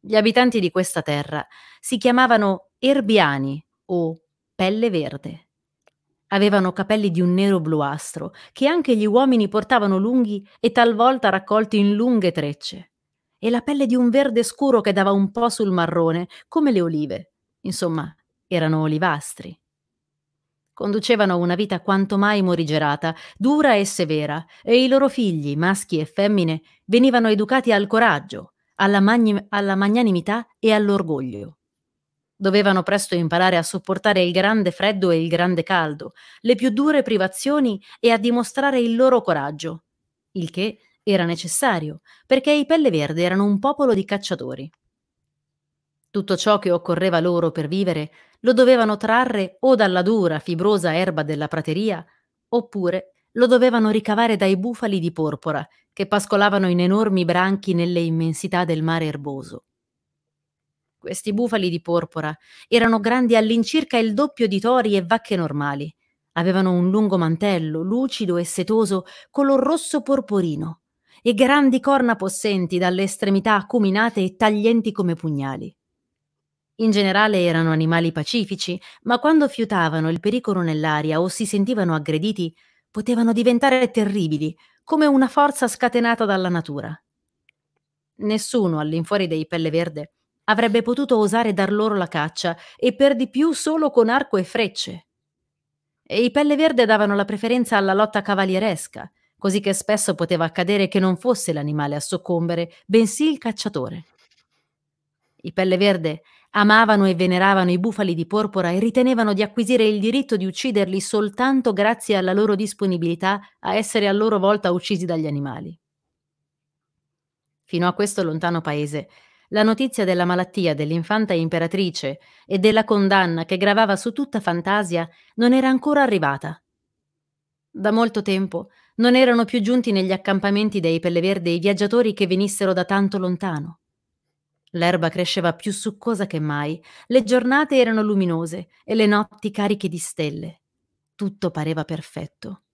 Gli abitanti di questa terra si chiamavano erbiani o pelle verde. Avevano capelli di un nero bluastro che anche gli uomini portavano lunghi e talvolta raccolti in lunghe trecce e la pelle di un verde scuro che dava un po' sul marrone, come le olive. Insomma, erano olivastri. Conducevano una vita quanto mai morigerata, dura e severa, e i loro figli, maschi e femmine, venivano educati al coraggio, alla, magni- alla magnanimità e all'orgoglio. Dovevano presto imparare a sopportare il grande freddo e il grande caldo, le più dure privazioni e a dimostrare il loro coraggio, il che era necessario, perché i Pelleverde erano un popolo di cacciatori. Tutto ciò che occorreva loro per vivere lo dovevano trarre o dalla dura, fibrosa erba della prateria, oppure lo dovevano ricavare dai bufali di porpora che pascolavano in enormi branchi nelle immensità del mare erboso. Questi bufali di porpora erano grandi all'incirca il doppio di tori e vacche normali. Avevano un lungo mantello, lucido e setoso, color rosso porporino, e grandi corna possenti dalle estremità acuminate e taglienti come pugnali. In generale erano animali pacifici, ma quando fiutavano il pericolo nell'aria o si sentivano aggrediti, potevano diventare terribili, come una forza scatenata dalla natura. Nessuno all'infuori dei Pelle Verde avrebbe potuto osare dar loro la caccia e per di più solo con arco e frecce. E i Pelle Verde davano la preferenza alla lotta cavalieresca, così che spesso poteva accadere che non fosse l'animale a soccombere, bensì il cacciatore. I Pelle Verde amavano e veneravano i bufali di porpora e ritenevano di acquisire il diritto di ucciderli soltanto grazie alla loro disponibilità a essere a loro volta uccisi dagli animali. Fino a questo lontano paese, la notizia della malattia dell'infanta imperatrice e della condanna che gravava su tutta Fantasia non era ancora arrivata. Da molto tempo non erano più giunti negli accampamenti dei Pelleverde i viaggiatori che venissero da tanto lontano. L'erba cresceva più succosa che mai, le giornate erano luminose e le notti cariche di stelle. Tutto pareva perfetto.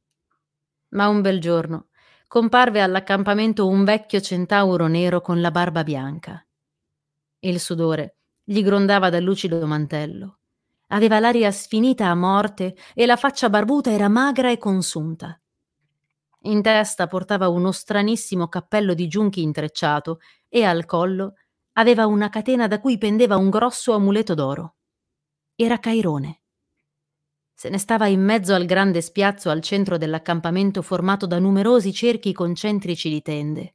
Ma un bel giorno comparve all'accampamento un vecchio centauro nero con la barba bianca. Il sudore gli grondava dal lucido mantello. Aveva l'aria sfinita a morte e la faccia barbuta era magra e consunta. In testa portava uno stranissimo cappello di giunchi intrecciato e al collo aveva una catena da cui pendeva un grosso amuleto d'oro. Era Cairone. Se ne stava in mezzo al grande spiazzo al centro dell'accampamento formato da numerosi cerchi concentrici di tende.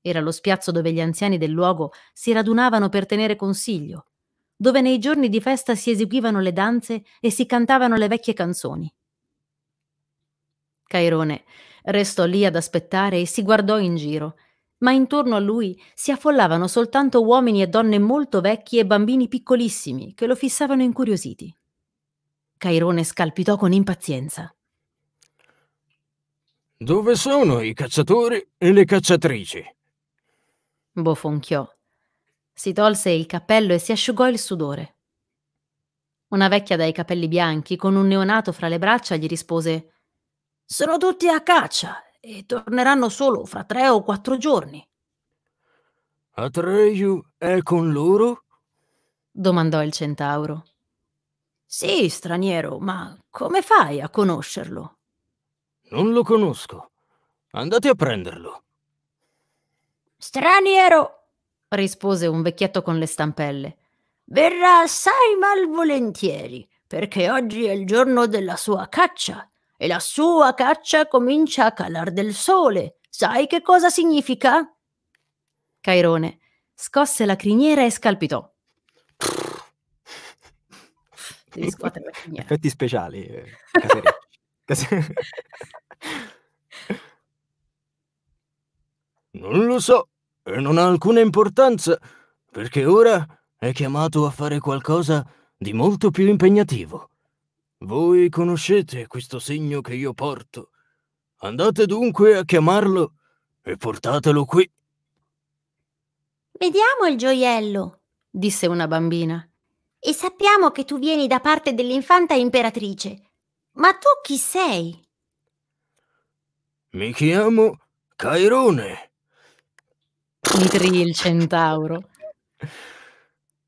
Era lo spiazzo dove gli anziani del luogo si radunavano per tenere consiglio, dove nei giorni di festa si eseguivano le danze e si cantavano le vecchie canzoni. Cairone Restò lì ad aspettare e si guardò in giro, ma intorno a lui si affollavano soltanto uomini e donne molto vecchi e bambini piccolissimi che lo fissavano incuriositi. Cairone scalpitò con impazienza. Dove sono i cacciatori e le cacciatrici? bofonchiò. Si tolse il cappello e si asciugò il sudore. Una vecchia dai capelli bianchi, con un neonato fra le braccia, gli rispose sono tutti a caccia e torneranno solo fra tre o quattro giorni. Atreyu è con loro? domandò il centauro. Sì, straniero, ma come fai a conoscerlo? Non lo conosco. Andate a prenderlo. Straniero, rispose un vecchietto con le stampelle. Verrà assai malvolentieri, perché oggi è il giorno della sua caccia e la sua caccia comincia a calar del sole. Sai che cosa significa? Cairone scosse la criniera e scalpitò. Devi scuotere la criniera. Effetti speciali. Eh, non lo so e non ha alcuna importanza perché ora è chiamato a fare qualcosa di molto più impegnativo. Voi conoscete questo segno che io porto. Andate dunque a chiamarlo e portatelo qui. Vediamo il gioiello, disse una bambina. E sappiamo che tu vieni da parte dell'infanta imperatrice. Ma tu chi sei? Mi chiamo Cairone. Nitrì il centauro.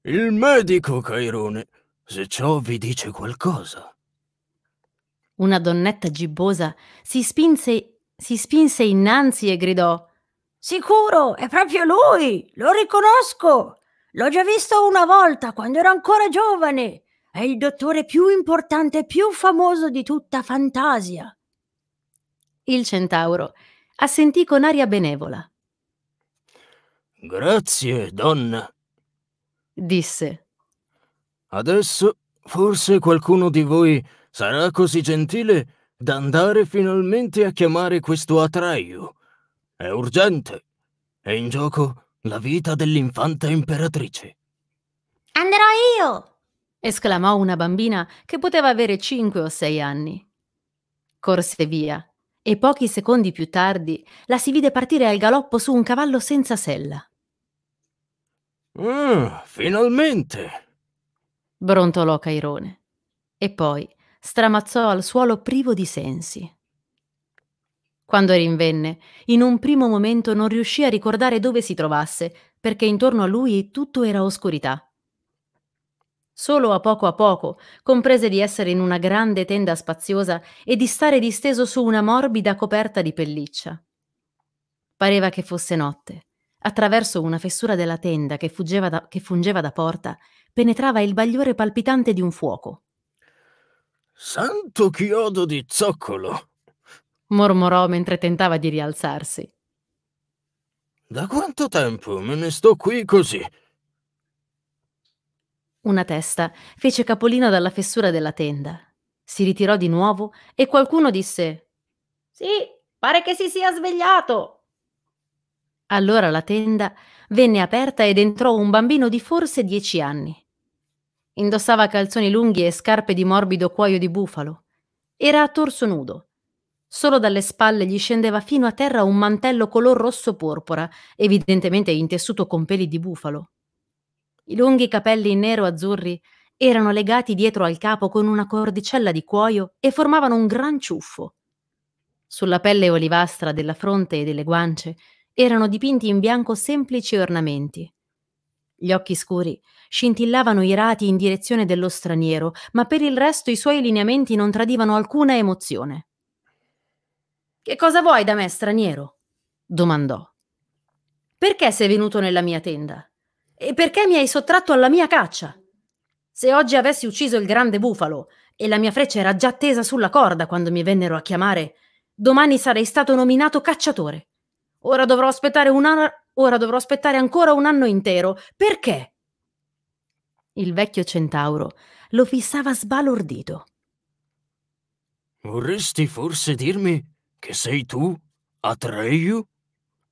Il medico Cairone, se ciò vi dice qualcosa. Una donnetta gibbosa si spinse, si spinse innanzi e gridò Sicuro, è proprio lui! Lo riconosco! L'ho già visto una volta, quando ero ancora giovane! È il dottore più importante e più famoso di tutta Fantasia! Il centauro assentì con aria benevola. Grazie, donna, disse. Adesso forse qualcuno di voi sarà così gentile da andare finalmente a chiamare questo Atraio. È urgente. È in gioco la vita dell'infanta imperatrice. Andrò io! esclamò una bambina che poteva avere cinque o sei anni. Corse via e pochi secondi più tardi la si vide partire al galoppo su un cavallo senza sella. Ah, finalmente! brontolò Cairone. E poi stramazzò al suolo privo di sensi. Quando rinvenne, in un primo momento non riuscì a ricordare dove si trovasse, perché intorno a lui tutto era oscurità. Solo a poco a poco comprese di essere in una grande tenda spaziosa e di stare disteso su una morbida coperta di pelliccia. Pareva che fosse notte. Attraverso una fessura della tenda che, da, che fungeva da porta, penetrava il bagliore palpitante di un fuoco. Santo chiodo di zoccolo! mormorò mentre tentava di rialzarsi. Da quanto tempo me ne sto qui così? Una testa fece capolino dalla fessura della tenda. Si ritirò di nuovo e qualcuno disse: Sì, pare che si sia svegliato. Allora la tenda venne aperta ed entrò un bambino di forse dieci anni. Indossava calzoni lunghi e scarpe di morbido cuoio di bufalo. Era a torso nudo. Solo dalle spalle gli scendeva fino a terra un mantello color rosso porpora, evidentemente intessuto con peli di bufalo. I lunghi capelli nero-azzurri erano legati dietro al capo con una cordicella di cuoio e formavano un gran ciuffo. Sulla pelle olivastra della fronte e delle guance erano dipinti in bianco semplici ornamenti. Gli occhi scuri scintillavano irati in direzione dello straniero, ma per il resto i suoi lineamenti non tradivano alcuna emozione. Che cosa vuoi da me, straniero? domandò. Perché sei venuto nella mia tenda? E perché mi hai sottratto alla mia caccia? Se oggi avessi ucciso il grande bufalo e la mia freccia era già tesa sulla corda quando mi vennero a chiamare, domani sarei stato nominato cacciatore. Ora dovrò aspettare, un anno, ora dovrò aspettare ancora un anno intero. Perché? Il vecchio centauro lo fissava sbalordito. Vorresti forse dirmi che sei tu, Atreyu?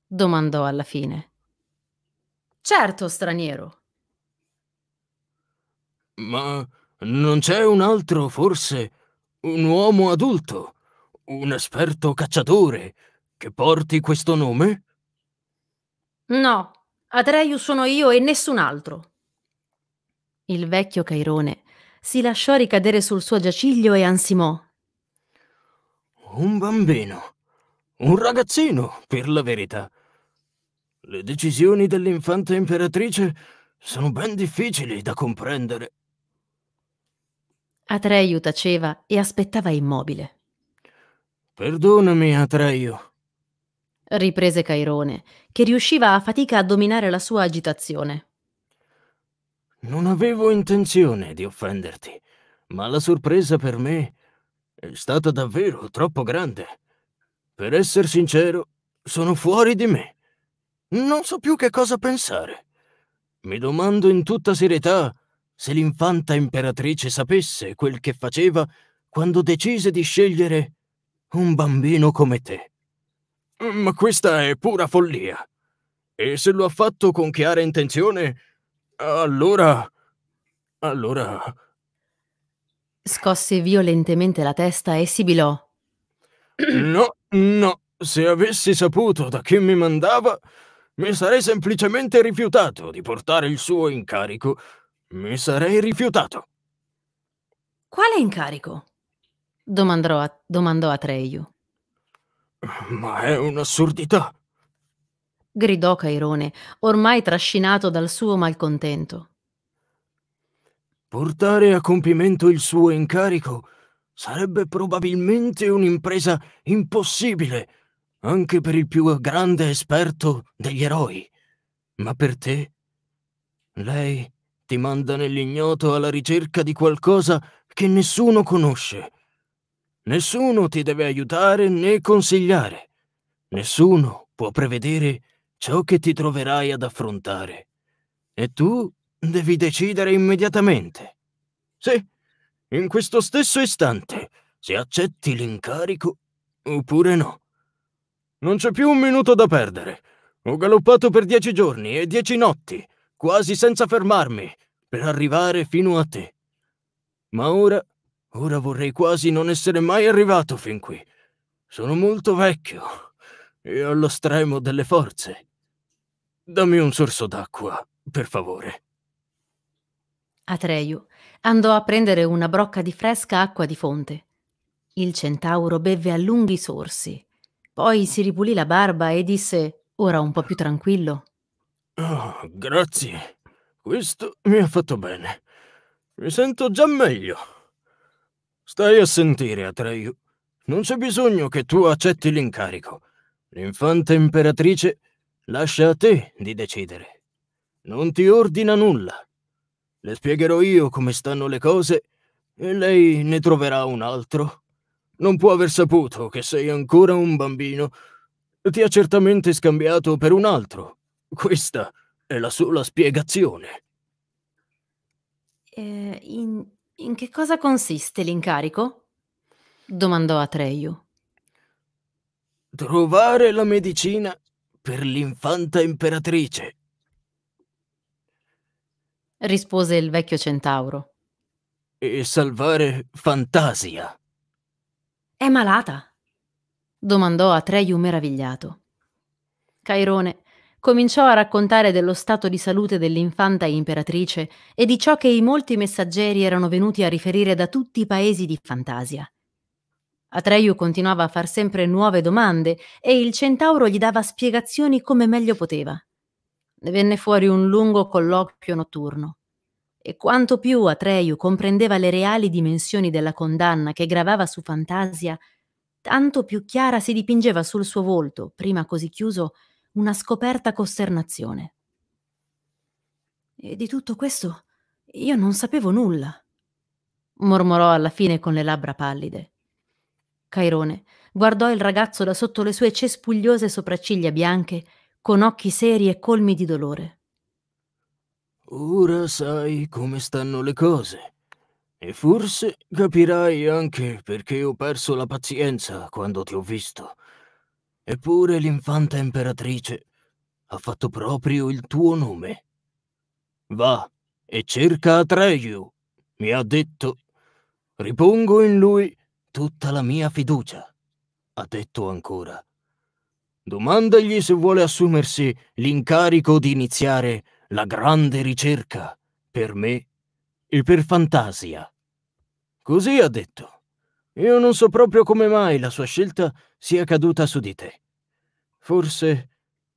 domandò alla fine. Certo, straniero. Ma non c'è un altro, forse, un uomo adulto, un esperto cacciatore, che porti questo nome? No, Atreyu sono io e nessun altro. Il vecchio Cairone si lasciò ricadere sul suo giaciglio e ansimò. Un bambino, un ragazzino, per la verità. Le decisioni dell'infanta imperatrice sono ben difficili da comprendere. Atreio taceva e aspettava immobile. Perdonami, Atreio. Riprese Cairone, che riusciva a fatica a dominare la sua agitazione. Non avevo intenzione di offenderti, ma la sorpresa per me è stata davvero troppo grande. Per essere sincero, sono fuori di me. Non so più che cosa pensare. Mi domando in tutta serietà se l'infanta imperatrice sapesse quel che faceva quando decise di scegliere un bambino come te. Ma questa è pura follia. E se lo ha fatto con chiara intenzione, allora... allora... Scosse violentemente la testa e sibilò. No, no, se avessi saputo da chi mi mandava, mi sarei semplicemente rifiutato di portare il suo incarico. Mi sarei rifiutato. Quale incarico? Domandò a, domandò a Treyu. Ma è un'assurdità gridò Cairone, ormai trascinato dal suo malcontento. Portare a compimento il suo incarico sarebbe probabilmente un'impresa impossibile, anche per il più grande esperto degli eroi. Ma per te? Lei ti manda nell'ignoto alla ricerca di qualcosa che nessuno conosce. Nessuno ti deve aiutare né consigliare. Nessuno può prevedere ciò che ti troverai ad affrontare. E tu devi decidere immediatamente. Sì, in questo stesso istante, se accetti l'incarico oppure no. Non c'è più un minuto da perdere. Ho galoppato per dieci giorni e dieci notti, quasi senza fermarmi, per arrivare fino a te. Ma ora, ora vorrei quasi non essere mai arrivato fin qui. Sono molto vecchio e allo stremo delle forze. Dammi un sorso d'acqua, per favore. Atreiu andò a prendere una brocca di fresca acqua di fonte. Il centauro bevve a lunghi sorsi. Poi si ripulì la barba e disse, ora un po' più tranquillo. Oh, grazie. Questo mi ha fatto bene. Mi sento già meglio. Stai a sentire, Atreiu. Non c'è bisogno che tu accetti l'incarico. L'infante imperatrice Lascia a te di decidere. Non ti ordina nulla. Le spiegherò io come stanno le cose e lei ne troverà un altro. Non può aver saputo che sei ancora un bambino. Ti ha certamente scambiato per un altro. Questa è la sola spiegazione. Eh, in, in, che cosa consiste l'incarico? domandò Atreyu. Trovare la medicina per l'infanta imperatrice. Rispose il vecchio centauro. E salvare Fantasia. È malata? domandò Atreyu meravigliato. Cairone cominciò a raccontare dello stato di salute dell'infanta imperatrice e di ciò che i molti messaggeri erano venuti a riferire da tutti i paesi di Fantasia. Atreyu continuava a far sempre nuove domande e il centauro gli dava spiegazioni come meglio poteva. Ne venne fuori un lungo colloquio notturno. E quanto più Atreyu comprendeva le reali dimensioni della condanna che gravava su Fantasia, tanto più chiara si dipingeva sul suo volto, prima così chiuso, una scoperta costernazione. E di tutto questo io non sapevo nulla, mormorò alla fine con le labbra pallide. Cairone guardò il ragazzo da sotto le sue cespugliose sopracciglia bianche, con occhi seri e colmi di dolore. Ora sai come stanno le cose. E forse capirai anche perché ho perso la pazienza quando ti ho visto. Eppure l'infanta imperatrice ha fatto proprio il tuo nome. Va e cerca Atreyu, mi ha detto. Ripongo in lui Tutta la mia fiducia, ha detto ancora. Domandagli se vuole assumersi l'incarico di iniziare la grande ricerca per me e per Fantasia. Così ha detto. Io non so proprio come mai la sua scelta sia caduta su di te. Forse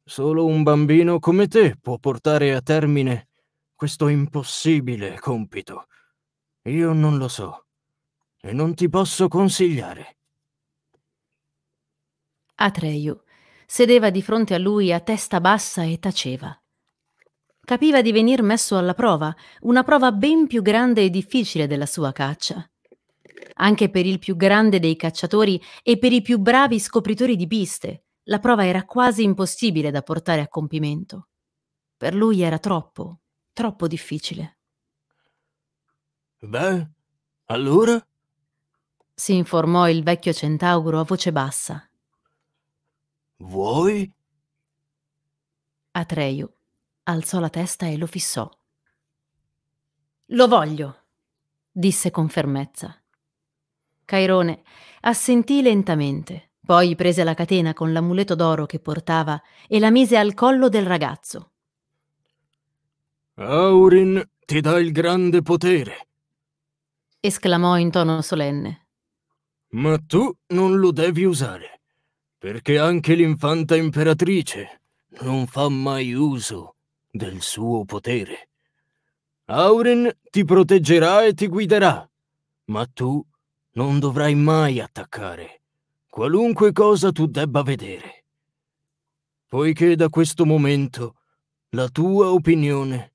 solo un bambino come te può portare a termine questo impossibile compito. Io non lo so e non ti posso consigliare. Atreyu sedeva di fronte a lui a testa bassa e taceva. Capiva di venir messo alla prova, una prova ben più grande e difficile della sua caccia. Anche per il più grande dei cacciatori e per i più bravi scopritori di piste, la prova era quasi impossibile da portare a compimento. Per lui era troppo, troppo difficile. Beh, allora? si informò il vecchio centauro a voce bassa. Vuoi? Atreyu alzò la testa e lo fissò. Lo voglio, disse con fermezza. Cairone assentì lentamente, poi prese la catena con l'amuleto d'oro che portava e la mise al collo del ragazzo. Aurin ti dà il grande potere, esclamò in tono solenne. Ma tu non lo devi usare, perché anche l'infanta imperatrice non fa mai uso del suo potere. Auren ti proteggerà e ti guiderà, ma tu non dovrai mai attaccare, qualunque cosa tu debba vedere. Poiché da questo momento la tua opinione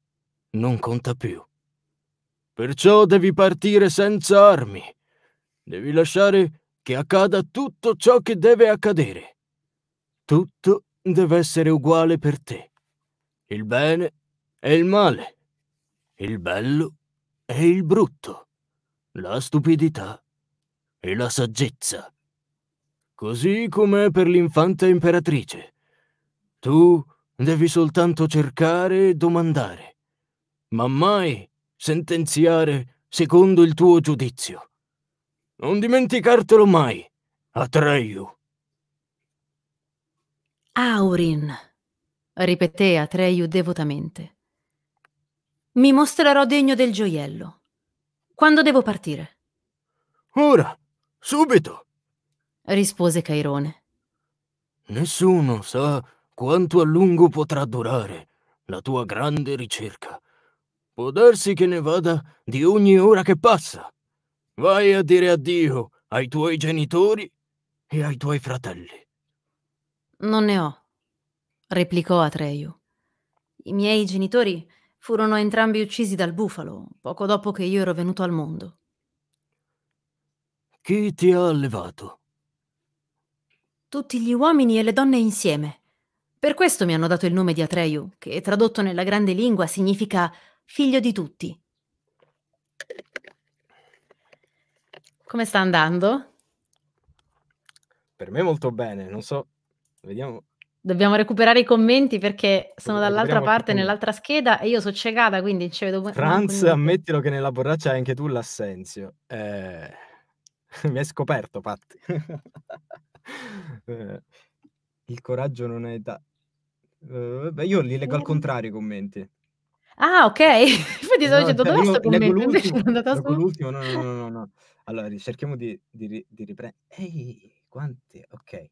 non conta più. Perciò devi partire senza armi Devi lasciare che accada tutto ciò che deve accadere. Tutto deve essere uguale per te. Il bene e il male, il bello e il brutto, la stupidità e la saggezza. Così com'è per l'infanta imperatrice. Tu devi soltanto cercare e domandare, ma mai sentenziare secondo il tuo giudizio. Non dimenticartelo mai, Atreyu. Aurin, ripeté Atreyu devotamente. Mi mostrerò degno del gioiello. Quando devo partire? Ora, subito, rispose Cairone. Nessuno sa quanto a lungo potrà durare la tua grande ricerca. Può darsi che ne vada di ogni ora che passa. Vai a dire addio ai tuoi genitori e ai tuoi fratelli. Non ne ho, replicò Atreyu. I miei genitori furono entrambi uccisi dal bufalo poco dopo che io ero venuto al mondo. Chi ti ha allevato? Tutti gli uomini e le donne insieme. Per questo mi hanno dato il nome di Atreyu, che tradotto nella grande lingua significa figlio di tutti. Come sta andando? Per me molto bene, non so, vediamo. Dobbiamo recuperare i commenti perché sono dall'altra parte, nell'altra scheda e io sono cegata, quindi ci vedo... Franz, ammettilo che nella borraccia hai anche tu l'assenzio. Eh... mi hai scoperto, Patti. Eh, il coraggio non è età. Da... Eh, io li leggo al contrario i commenti. Ah, ok. Infatti stavo esatto, dicendo, cioè, dove sto commento? Invece L'ultimo, no, no, no, no, Allora, cerchiamo di, di, di riprendere. Ehi, quanti? Ok.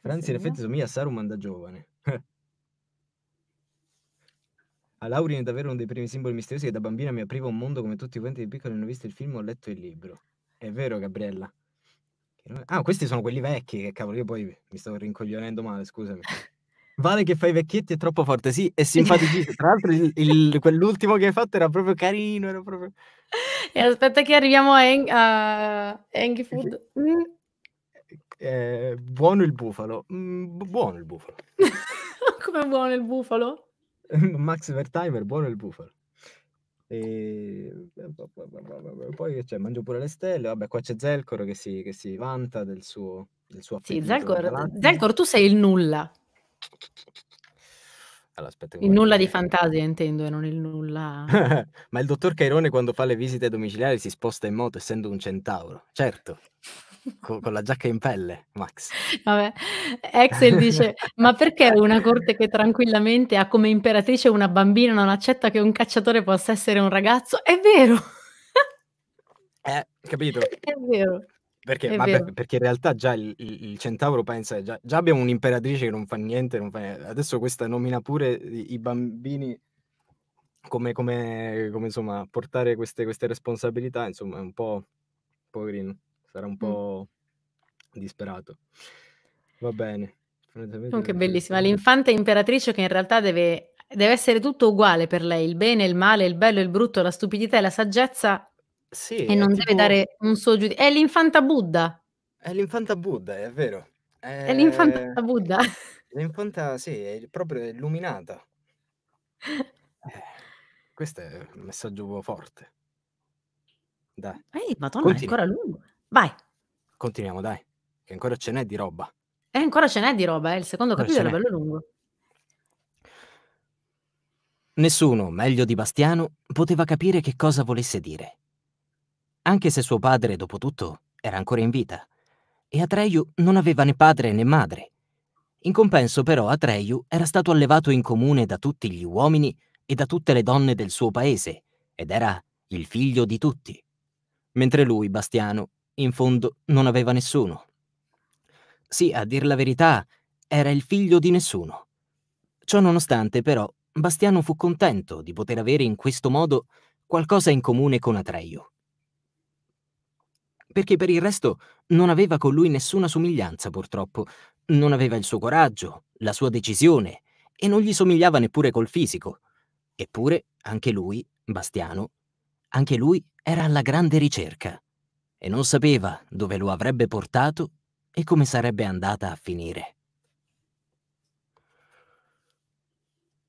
Franzi, in effetti, somiglia a Saruman da giovane. A Laurin è davvero uno dei primi simboli misteriosi che da bambina mi apriva un mondo come tutti quanti di piccoli hanno visto il film o letto il libro. È vero, Gabriella? Ah, questi sono quelli vecchi, che cavolo, io poi mi stavo rincoglionendo male, scusami. Vale che fai vecchietti è troppo forte, sì, è simpaticissimo. Tra l'altro il, il, quell'ultimo che hai fatto era proprio carino, era proprio... E aspetta che arriviamo a, Eng- a Eng Food. Mm. Eh, buono il bufalo. Mm, buono il bufalo. Come buono il bufalo? Max Vertimer, buono il bufalo. E... Poi cioè, mangio pure le stelle. Vabbè, qua c'è Zelcor che si, che si vanta del suo, del suo Sì, Zelcor, Zelcor, tu sei il nulla. Allora, aspetta, il nulla di fantasia intendo, e non il nulla... Ma il dottor Cairone quando fa le visite domiciliari si sposta in moto essendo un centauro, certo. Con, la giacca in pelle, Max. Vabbè. Axel dice: Ma perché una corte che tranquillamente ha come imperatrice una bambina non accetta che un cacciatore possa essere un ragazzo? È vero, eh, capito? È vero. Perché, vabbè, perché in realtà già il, il centauro pensa, già, già, abbiamo un'imperatrice che non fa niente, non fa niente. adesso questa nomina pure i, i bambini come, come, come, insomma portare queste, queste, responsabilità, insomma è un po' poverino, sarà un po' mm. disperato. Va bene. Comunque oh, bellissima, l'infante imperatrice che in realtà deve, deve essere tutto uguale per lei, il bene, il male, il bello, il brutto, la stupidità e la saggezza sì, e non tipo... deve dare un suo giudizio. È l'infanta Buddha. È l'infanta Buddha, è vero. È, è l'infanta eh, Buddha. L'infanta, sì, è proprio illuminata. Eh, questo è un messaggio forte. Dai. Ehi, madonna, Continua. è ancora lungo. Vai. Continuiamo, dai, che ancora ce n'è di roba. E eh, ancora ce n'è di roba, eh. il secondo ancora capitolo è bello lungo. Nessuno, meglio di Bastiano, poteva capire che cosa volesse dire anche se suo padre, dopo tutto, era ancora in vita, e Atreyu non aveva né padre né madre. In compenso, però, Atreyu era stato allevato in comune da tutti gli uomini e da tutte le donne del suo paese, ed era il figlio di tutti. Mentre lui, Bastiano, in fondo non aveva nessuno. Sì, a dir la verità, era il figlio di nessuno. Ciò nonostante, però, Bastiano fu contento di poter avere in questo modo qualcosa in comune con Atreyu perché per il resto non aveva con lui nessuna somiglianza, purtroppo. Non aveva il suo coraggio, la sua decisione, e non gli somigliava neppure col fisico. Eppure, anche lui, Bastiano, anche lui era alla grande ricerca e non sapeva dove lo avrebbe portato e come sarebbe andata a finire.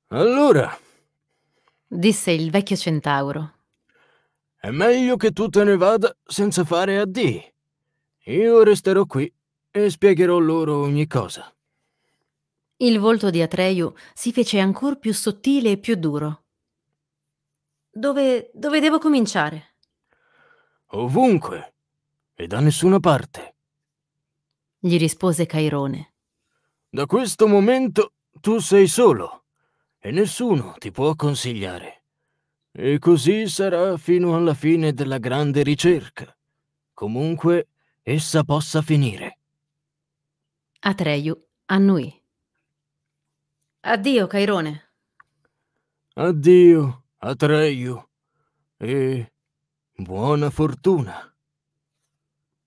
Allora, disse il vecchio centauro, è meglio che tu te ne vada senza fare addì. Io resterò qui e spiegherò loro ogni cosa. Il volto di Atreyu si fece ancor più sottile e più duro. Dove, dove devo cominciare? Ovunque e da nessuna parte. Gli rispose Cairone. Da questo momento tu sei solo e nessuno ti può consigliare. E così sarà fino alla fine della grande ricerca, comunque essa possa finire. Atreiu annui. Addio, Cairone. Addio, Atreiu. E buona fortuna.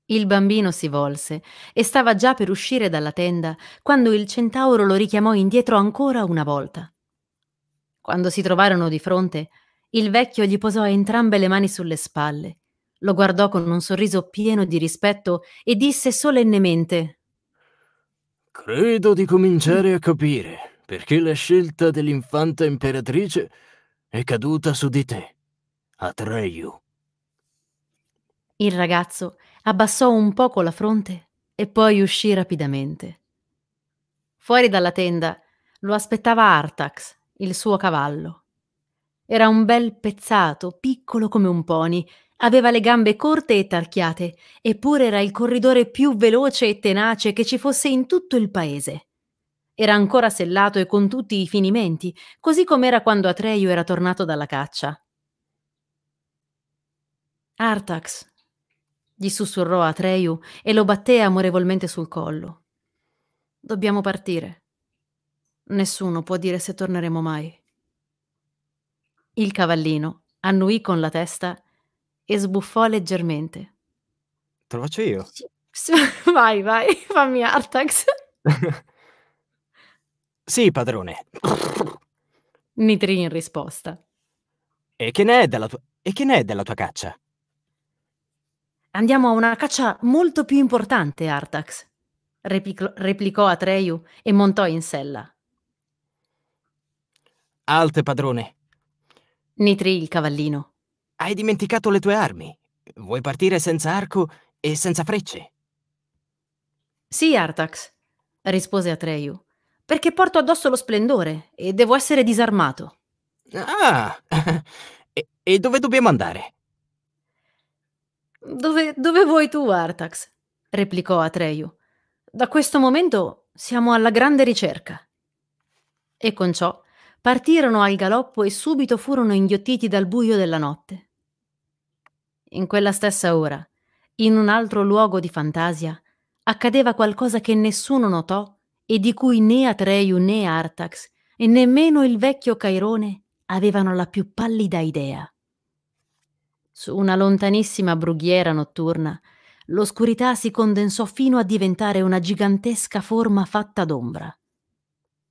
Il bambino si volse e stava già per uscire dalla tenda quando il centauro lo richiamò indietro ancora una volta. Quando si trovarono di fronte, il vecchio gli posò entrambe le mani sulle spalle, lo guardò con un sorriso pieno di rispetto e disse solennemente Credo di cominciare a capire perché la scelta dell'infanta imperatrice è caduta su di te, Atreyu. Il ragazzo abbassò un poco la fronte e poi uscì rapidamente. Fuori dalla tenda lo aspettava Artax, il suo cavallo. Era un bel pezzato, piccolo come un pony. Aveva le gambe corte e tarchiate, eppure era il corridore più veloce e tenace che ci fosse in tutto il paese. Era ancora sellato e con tutti i finimenti, così com'era quando Atreio era tornato dalla caccia. Artax, gli sussurrò Atreio e lo batté amorevolmente sul collo. Dobbiamo partire. Nessuno può dire se torneremo mai. Il cavallino annuì con la testa e sbuffò leggermente. Te lo faccio io? vai, vai, fammi Artax. sì, padrone. Nitri in risposta. E che ne è della tua, e che ne è della tua caccia? Andiamo a una caccia molto più importante, Artax, Replico, replicò Atreyu e montò in sella. Alte, padrone, Nitrì il cavallino. Hai dimenticato le tue armi. Vuoi partire senza arco e senza frecce? Sì, Artax, rispose Atreyu, perché porto addosso lo splendore e devo essere disarmato. Ah, e, e dove dobbiamo andare? Dove, dove vuoi tu, Artax? replicò Atreyu. Da questo momento siamo alla grande ricerca. E con ciò Partirono al galoppo e subito furono inghiottiti dal buio della notte. In quella stessa ora, in un altro luogo di fantasia, accadeva qualcosa che nessuno notò e di cui né Atreiu né Artax e nemmeno il vecchio Cairone avevano la più pallida idea. Su una lontanissima brughiera notturna, l'oscurità si condensò fino a diventare una gigantesca forma fatta d'ombra.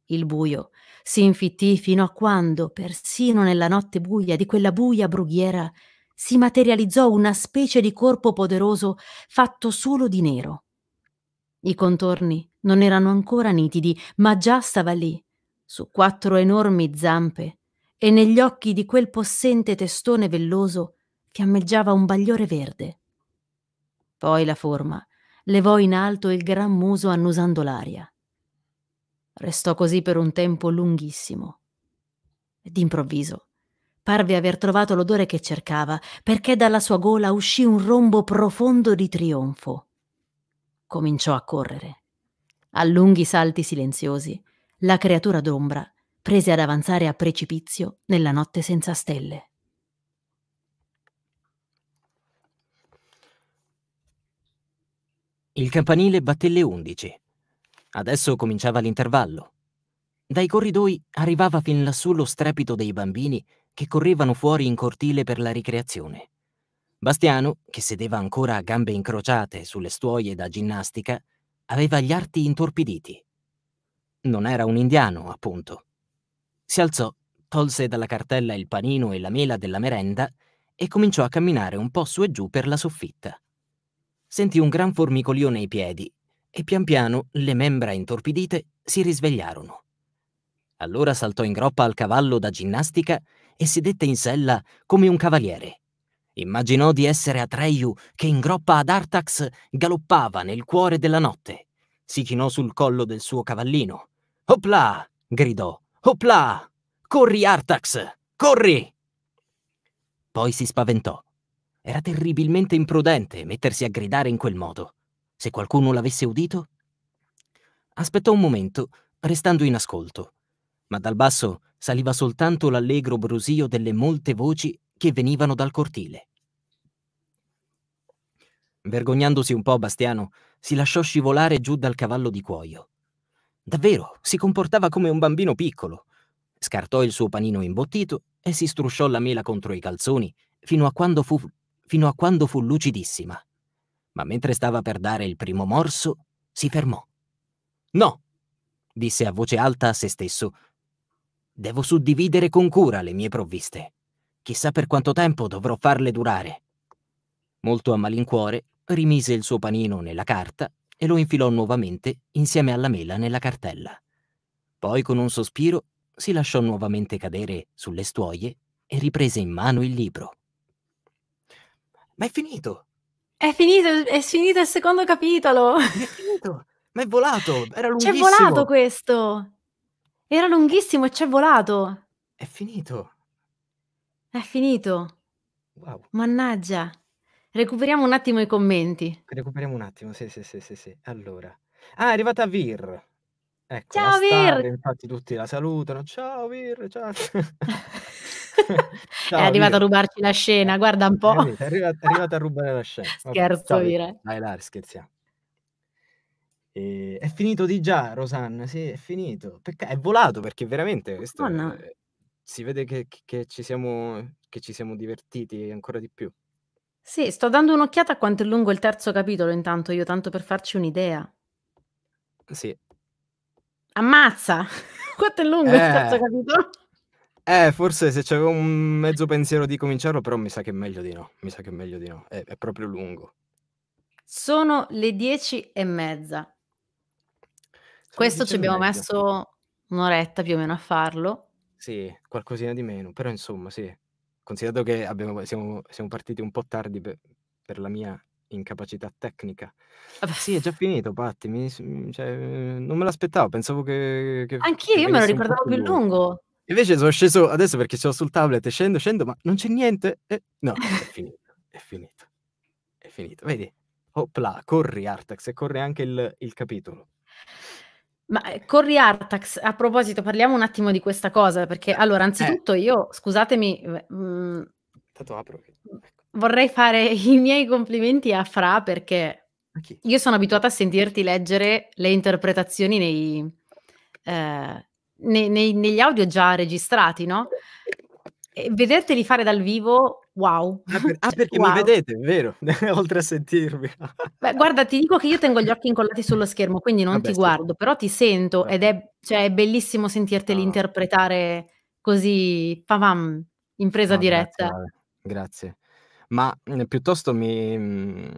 Il buio si infittì fino a quando, persino nella notte buia di quella buia brughiera, si materializzò una specie di corpo poderoso fatto solo di nero. I contorni non erano ancora nitidi, ma già stava lì, su quattro enormi zampe, e negli occhi di quel possente testone velloso fiammeggiava un bagliore verde. Poi la forma levò in alto il gran muso annusando l'aria. Restò così per un tempo lunghissimo. D'improvviso parve aver trovato l'odore che cercava, perché dalla sua gola uscì un rombo profondo di trionfo. Cominciò a correre. A lunghi salti silenziosi, la creatura d'ombra prese ad avanzare a precipizio nella notte senza stelle. Il campanile batté le undici. Adesso cominciava l'intervallo. Dai corridoi arrivava fin lassù lo strepito dei bambini che correvano fuori in cortile per la ricreazione. Bastiano, che sedeva ancora a gambe incrociate sulle stuoie da ginnastica, aveva gli arti intorpiditi. Non era un indiano, appunto. Si alzò, tolse dalla cartella il panino e la mela della merenda e cominciò a camminare un po' su e giù per la soffitta. Sentì un gran formicolione nei piedi e pian piano le membra intorpidite si risvegliarono. Allora saltò in groppa al cavallo da ginnastica e sedette in sella come un cavaliere. Immaginò di essere Atreiu che in groppa ad Artax galoppava nel cuore della notte. Si chinò sul collo del suo cavallino. Opla! gridò. Opla! Corri, Artax! Corri! Poi si spaventò. Era terribilmente imprudente mettersi a gridare in quel modo se qualcuno l'avesse udito? Aspettò un momento, restando in ascolto, ma dal basso saliva soltanto l'allegro brusio delle molte voci che venivano dal cortile. Vergognandosi un po', Bastiano si lasciò scivolare giù dal cavallo di cuoio. Davvero, si comportava come un bambino piccolo. Scartò il suo panino imbottito e si strusciò la mela contro i calzoni fino a quando fu, fino a quando fu lucidissima ma mentre stava per dare il primo morso, si fermò. No, disse a voce alta a se stesso. Devo suddividere con cura le mie provviste. Chissà per quanto tempo dovrò farle durare. Molto a malincuore, rimise il suo panino nella carta e lo infilò nuovamente insieme alla mela nella cartella. Poi, con un sospiro, si lasciò nuovamente cadere sulle stuoie e riprese in mano il libro. Ma è finito! È finito, è finito il secondo capitolo. È finito, ma è volato, era lunghissimo. C'è volato questo. Era lunghissimo e c'è volato. È finito. È finito. Wow. Mannaggia. Recuperiamo un attimo i commenti. Recuperiamo un attimo, sì, sì, sì, sì, sì. Allora. Ah, è arrivata Vir. Ecco, ciao Vir! infatti tutti la salutano. Ciao Vir, ciao. Ciao, è arrivato Vira. a rubarci la scena, guarda un eh, po'. È arrivato, è arrivato a rubare la scena. Scherzo, Ciao, Vira. Dai, Lari, scherziamo. E... È finito di già, Rosanna, sì, è finito. Perché è volato, perché veramente questo... Madonna. Oh, si vede che, che, ci siamo, che ci siamo divertiti ancora di più. Sì, sto dando un'occhiata a quanto è lungo il terzo capitolo intanto, io tanto per farci un'idea. Sì. Ammazza! quanto è lungo eh. il terzo eh. capitolo? Eh, forse se c'avevo un mezzo pensiero di cominciarlo, però mi sa che è meglio di no. Mi sa che è meglio di no. È, è proprio lungo. Sono le dieci e mezza. Sono Questo ci abbiamo messo un'oretta più o meno a farlo. Sì, qualcosina di meno, però insomma, sì. Considerato che abbiamo, siamo, siamo, partiti un po' tardi per, per la mia incapacità tecnica. Vabbè. Ah, sì, è già finito, Patti. Mi, cioè, non me l'aspettavo, pensavo che... che Anch'io, io me lo ricordavo più lungo. lungo. Invece sono sceso adesso perché sono sul tablet, scendo, scendo, ma non c'è niente. Eh, no, è finito, è finito, è finito. Vedi, opla, corri Artax e corre anche il, il capitolo. Ma eh, corri Artax, a proposito, parliamo un attimo di questa cosa, perché eh, allora, eh. anzitutto eh. io, scusatemi... Mh, mm, Tanto apro. Mm, vorrei fare i miei complimenti a Fra perché io sono abituata a sentirti leggere le interpretazioni nei... Eh, nei, nei, negli audio già registrati, no? E vederteli fare dal vivo, wow. Ah, per, ah cioè, perché wow. mi vedete, è vero, oltre a sentirmi. Beh, guarda, ti dico che io tengo gli occhi incollati sullo schermo, quindi non Vabbè, ti guardo, però ti sento ed è, cioè, è bellissimo sentirteli no. Ah. interpretare così, pavam, in presa no, diretta. Grazie. grazie ma mhmm, piuttosto mi... Mhmm,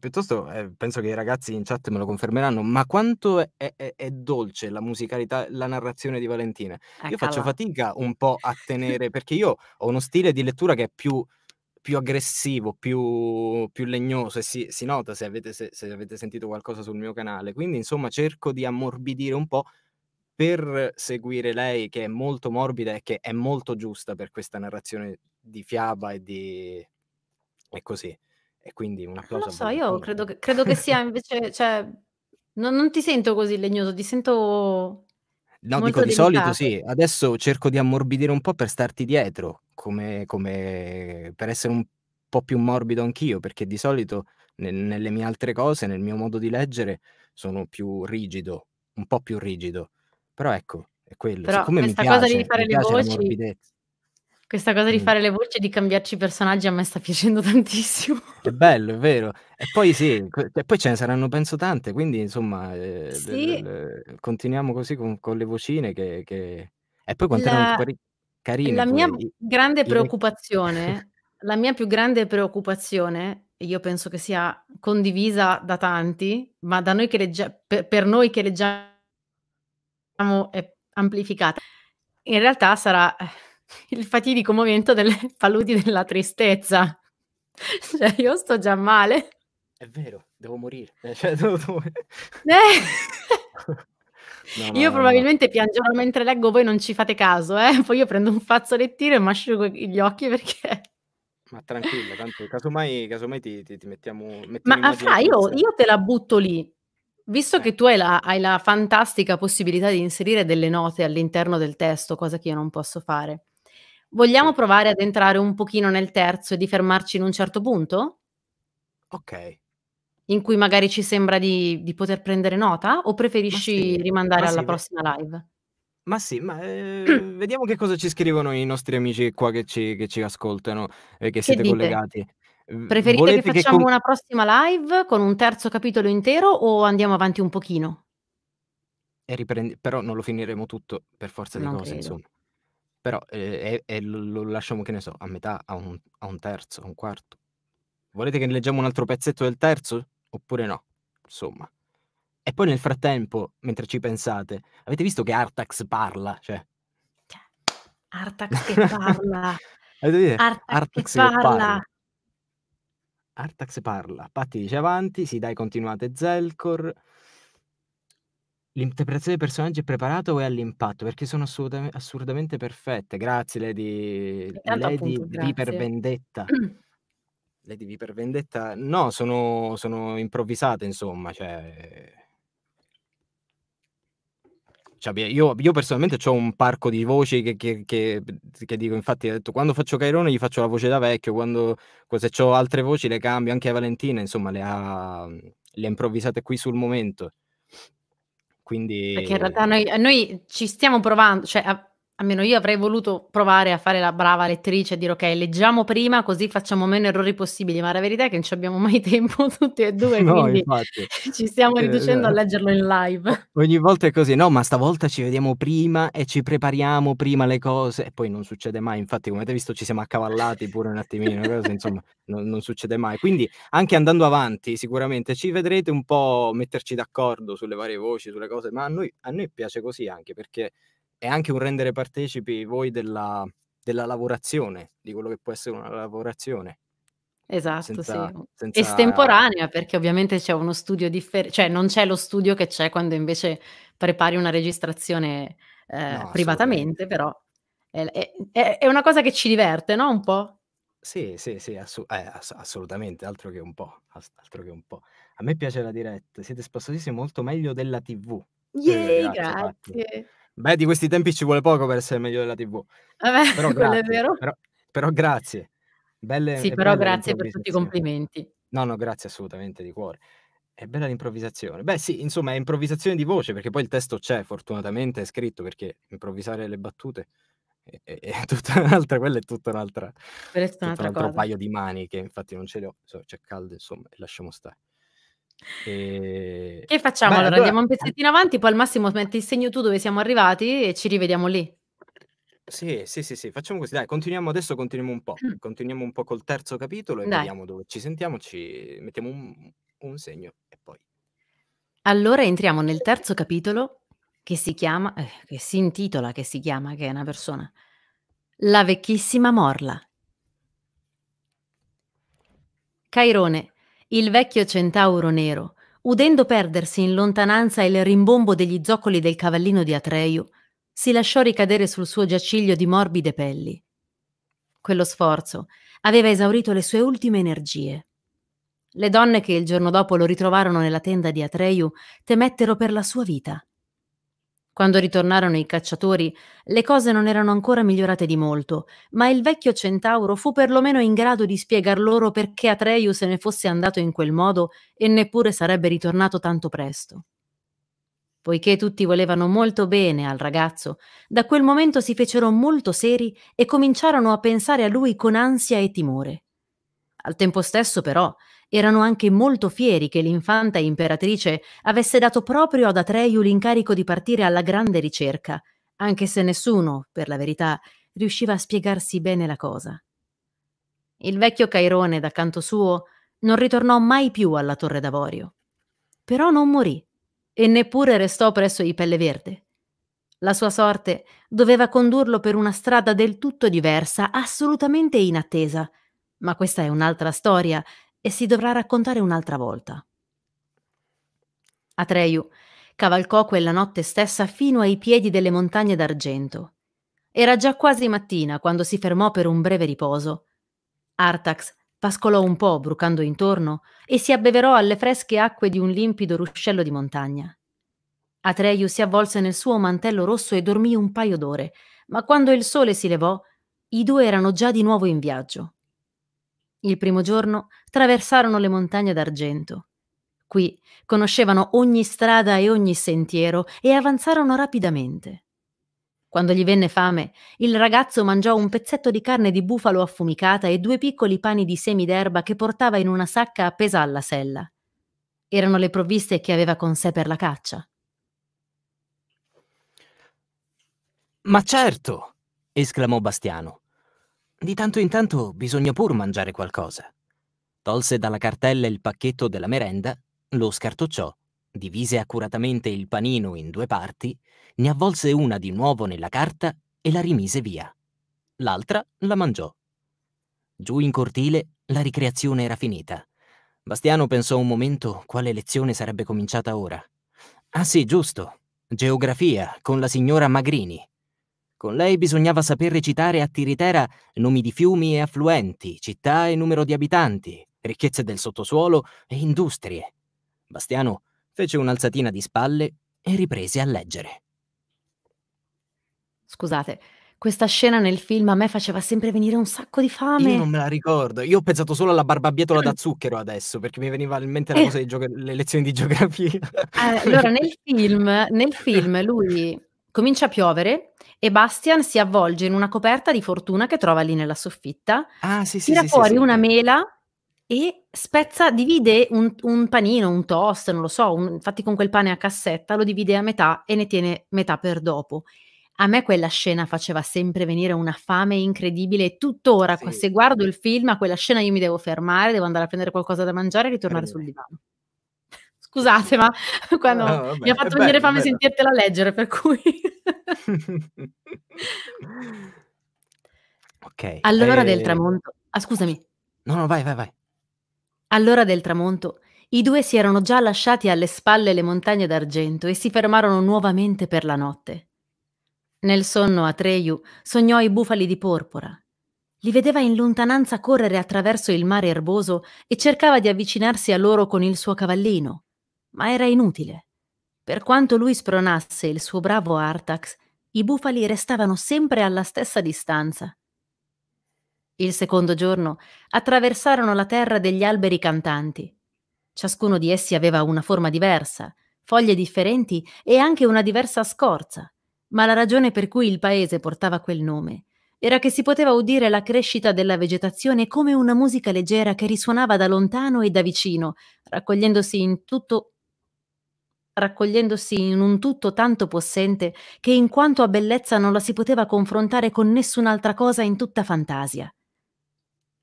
piuttosto eh, penso che i ragazzi in chat me lo confermeranno, ma quanto è, è, è dolce la musicalità, la narrazione di Valentina. Eccola. Eh, io faccio fatica un po' a tenere, perché io ho uno stile di lettura che è più più aggressivo, più, più legnoso e si, si nota se avete, se, se avete, sentito qualcosa sul mio canale. Quindi, insomma, cerco di ammorbidire un po' per seguire lei che è molto morbida e che è molto giusta per questa narrazione di fiaba e di, è così. E quindi un applauso. Non lo so, io credo che, credo che, sia invece, cioè, non, non, ti sento così legnoso, ti sento... No, dico di solito sì, adesso cerco di ammorbidire un po' per starti dietro, come, come per essere un po' più morbido anch'io, perché di solito nel, nelle mie altre cose, nel mio modo di leggere, sono più rigido, un po' più rigido. Però ecco, è quello. Però Siccome mi piace, cosa di fare le voci, questa cosa di mm. fare le voci e di cambiarci i personaggi a me sta piacendo tantissimo. È bello, è vero. E poi sì, e poi ce ne saranno penso tante, quindi insomma eh, sì. le, le, continuiamo così con, con le vocine che, che... E poi quanto la... erano carine. La poi, mia i, grande i... preoccupazione, la mia più grande preoccupazione, e io penso che sia condivisa da tanti, ma da noi che leggiamo, per, per noi che leggiamo è amplificata, in realtà sarà eh, il fatidico momento delle paludi della tristezza. Cioè, io sto già male. È vero, devo morire. Eh, cioè, devo... Eh. No, no, io probabilmente no. piangerò mentre leggo, voi non ci fate caso, eh? poi io prendo un fazzolettino e mi asciugo gli occhi perché... Ma tranquilla, tanto casomai, casomai ti, ti, ti mettiamo... Ma ah, fra, io, io, te la butto lì. Visto eh. che tu hai la, hai la fantastica possibilità di inserire delle note all'interno del testo, cosa che io non posso fare, Vogliamo provare ad entrare un pochino nel terzo e di fermarci in un certo punto? Ok. In cui magari ci sembra di, di poter prendere nota o preferisci sì, rimandare alla sì, prossima live? Ma sì, ma eh, vediamo che cosa ci scrivono i nostri amici qua che ci, che ci ascoltano e che, che siete dite? collegati. Preferite Volete che facciamo che... una prossima live con un terzo capitolo intero o andiamo avanti un pochino? Riprendi... Però non lo finiremo tutto per forza di non cose, credo. insomma. Però eh, è, è, lo lasciamo, che ne so, a metà, a un, a un terzo, a un quarto. Volete che leggiamo un altro pezzetto del terzo? Oppure no? Insomma. E poi nel frattempo, mentre ci pensate, avete visto che Artax parla? Cioè... Artax che parla. Artax, Artax, che parla. parla. Artax parla. Patti dice avanti, sì dai continuate Zelkor. L'interpretazione dei personaggi è preparata o è all'impatto? Perché sono assurda- assurdamente perfette. Grazie Lady, Lady appunto, per Vendetta. Lady V per Vendetta. No, sono, sono improvvisate, insomma. Cioè... Cioè, io, io, personalmente ho un parco di voci che, che, che, che dico, infatti, ho detto, quando faccio Cairone gli faccio la voce da vecchio, quando se ho altre voci le cambio, anche a Valentina, insomma, le ha, le ha improvvisate qui sul momento. Quindi... Perché in realtà noi, noi ci stiamo provando, cioè Almeno io avrei voluto provare a fare la brava lettrice e dire: ok, leggiamo prima così facciamo meno errori possibili", ma la verità è che non ci abbiamo mai tempo tutti e due, No, quindi infatti. ci stiamo Eh, riducendo a eh. leggerlo in live. ogni volta è così: "No, ma stavolta ci vediamo prima e ci prepariamo prima le cose", e poi non succede mai. Infatti, come avete visto, ci siamo accavallati pure un attimino, cose insomma, non non succede mai. Quindi, anche andando avanti, sicuramente ci vedrete un po' metterci d'accordo sulle varie voci, sulle cose, ma a noi a noi piace così anche perché è anche un rendere partecipi voi della, della lavorazione, di quello che può essere una lavorazione. Esatto, senza, sì. Senza... Estemporanea, perché ovviamente c'è uno studio differente, cioè non c'è lo studio che c'è quando invece prepari una registrazione eh, no, privatamente, però è, è, è, una cosa che ci diverte, no? Un po'? Sì, sì, sì, assu- eh, ass- assolutamente, altro che, ass- altro che, un po', A me piace la diretta, siete spostatissimi molto meglio della TV. Yay, grazie. grazie Beh, di questi tempi ci vuole poco per essere meglio della TV. Vabbè, però quello è vero. Però, però grazie. Belle, sì, però grazie per tutti i complimenti. No, no, grazie assolutamente di cuore. È bella l'improvvisazione. Beh, sì, insomma, è improvvisazione di voce, perché poi il testo c'è, fortunatamente è scritto, perché improvvisare le battute è, è, è tutta un'altra, quella è tutta un'altra, quella è tutta un'altra un altro cosa. paio di maniche, infatti non ce le ho, c'è caldo, insomma, lasciamo stare. E... Che facciamo Beh, allora? Andiamo un pezzettino avanti, poi al massimo metti il segno tu dove siamo arrivati e ci rivediamo lì. Sì, sì, sì, sì, facciamo così, dai, continuiamo adesso, continuiamo un po', mm. continuiamo un po' col terzo capitolo e dai. vediamo dove ci sentiamo, ci mettiamo un, un segno e poi. Allora entriamo nel terzo capitolo che si chiama, eh, che si intitola, che si chiama, che è una persona, La vecchissima Morla. Cairone il vecchio centauro nero, udendo perdersi in lontananza il rimbombo degli zoccoli del cavallino di Atreio, si lasciò ricadere sul suo giaciglio di morbide pelli. Quello sforzo aveva esaurito le sue ultime energie. Le donne che il giorno dopo lo ritrovarono nella tenda di Atreio temettero per la sua vita. Quando ritornarono i cacciatori, le cose non erano ancora migliorate di molto, ma il vecchio centauro fu perlomeno in grado di spiegar loro perché Atreyu se ne fosse andato in quel modo e neppure sarebbe ritornato tanto presto. Poiché tutti volevano molto bene al ragazzo, da quel momento si fecero molto seri e cominciarono a pensare a lui con ansia e timore. Al tempo stesso, però, erano anche molto fieri che l'infanta imperatrice avesse dato proprio ad Atreiu l'incarico di partire alla grande ricerca, anche se nessuno, per la verità, riusciva a spiegarsi bene la cosa. Il vecchio Cairone, da canto suo, non ritornò mai più alla Torre d'Avorio. Però non morì e neppure restò presso i Pelle Verde. La sua sorte doveva condurlo per una strada del tutto diversa, assolutamente inattesa, ma questa è un'altra storia e si dovrà raccontare un'altra volta. Atreyu cavalcò quella notte stessa fino ai piedi delle montagne d'argento. Era già quasi mattina quando si fermò per un breve riposo. Artax pascolò un po' brucando intorno e si abbeverò alle fresche acque di un limpido ruscello di montagna. Atreyu si avvolse nel suo mantello rosso e dormì un paio d'ore, ma quando il sole si levò, i due erano già di nuovo in viaggio. Il primo giorno traversarono le montagne d'argento. Qui conoscevano ogni strada e ogni sentiero e avanzarono rapidamente. Quando gli venne fame, il ragazzo mangiò un pezzetto di carne di bufalo affumicata e due piccoli pani di semi d'erba che portava in una sacca appesa alla sella. Erano le provviste che aveva con sé per la caccia. Ma certo! esclamò Bastiano. Di tanto in tanto bisogna pur mangiare qualcosa. Tolse dalla cartella il pacchetto della merenda, lo scartocciò, divise accuratamente il panino in due parti, ne avvolse una di nuovo nella carta e la rimise via. L'altra la mangiò. Giù in cortile la ricreazione era finita. Bastiano pensò un momento quale lezione sarebbe cominciata ora. Ah sì, giusto. Geografia con la signora Magrini. Con lei bisognava saper recitare a tiritera nomi di fiumi e affluenti, città e numero di abitanti, ricchezze del sottosuolo e industrie. Bastiano fece un'alzatina di spalle e riprese a leggere. Scusate, questa scena nel film a me faceva sempre venire un sacco di fame. Io non me la ricordo. Io ho pensato solo alla barbabietola da zucchero adesso, perché mi veniva in mente la eh. cosa eh. gioca- le lezioni di geografia. allora, nel film, nel film lui comincia a piovere e Bastian si avvolge in una coperta di fortuna che trova lì nella soffitta, ah, sì, sì, tira sì, fuori una mela e spezza, divide un, un, panino, un toast, non lo so, un, infatti con quel pane a cassetta lo divide a metà e ne tiene metà per dopo. A me quella scena faceva sempre venire una fame incredibile e tuttora sì. se guardo il film a quella scena io mi devo fermare, devo andare a prendere qualcosa da mangiare e ritornare Prende. sul divano. Scusate, ma quando ah, mi ha fatto venire fame sentirtela leggere, per cui... ok. All'ora eh... del tramonto... Ah, scusami. No, no, vai, vai, vai. All'ora del tramonto, i due si erano già lasciati alle spalle le montagne d'argento e si fermarono nuovamente per la notte. Nel sonno Atreyu sognò i bufali di porpora. Li vedeva in lontananza correre attraverso il mare erboso e cercava di avvicinarsi a loro con il suo cavallino ma era inutile. Per quanto lui spronasse il suo bravo Artax, i bufali restavano sempre alla stessa distanza. Il secondo giorno attraversarono la terra degli alberi cantanti. Ciascuno di essi aveva una forma diversa, foglie differenti e anche una diversa scorza, ma la ragione per cui il paese portava quel nome era che si poteva udire la crescita della vegetazione come una musica leggera che risuonava da lontano e da vicino, raccogliendosi in tutto raccogliendosi in un tutto tanto possente che in quanto a bellezza non la si poteva confrontare con nessun'altra cosa in tutta fantasia.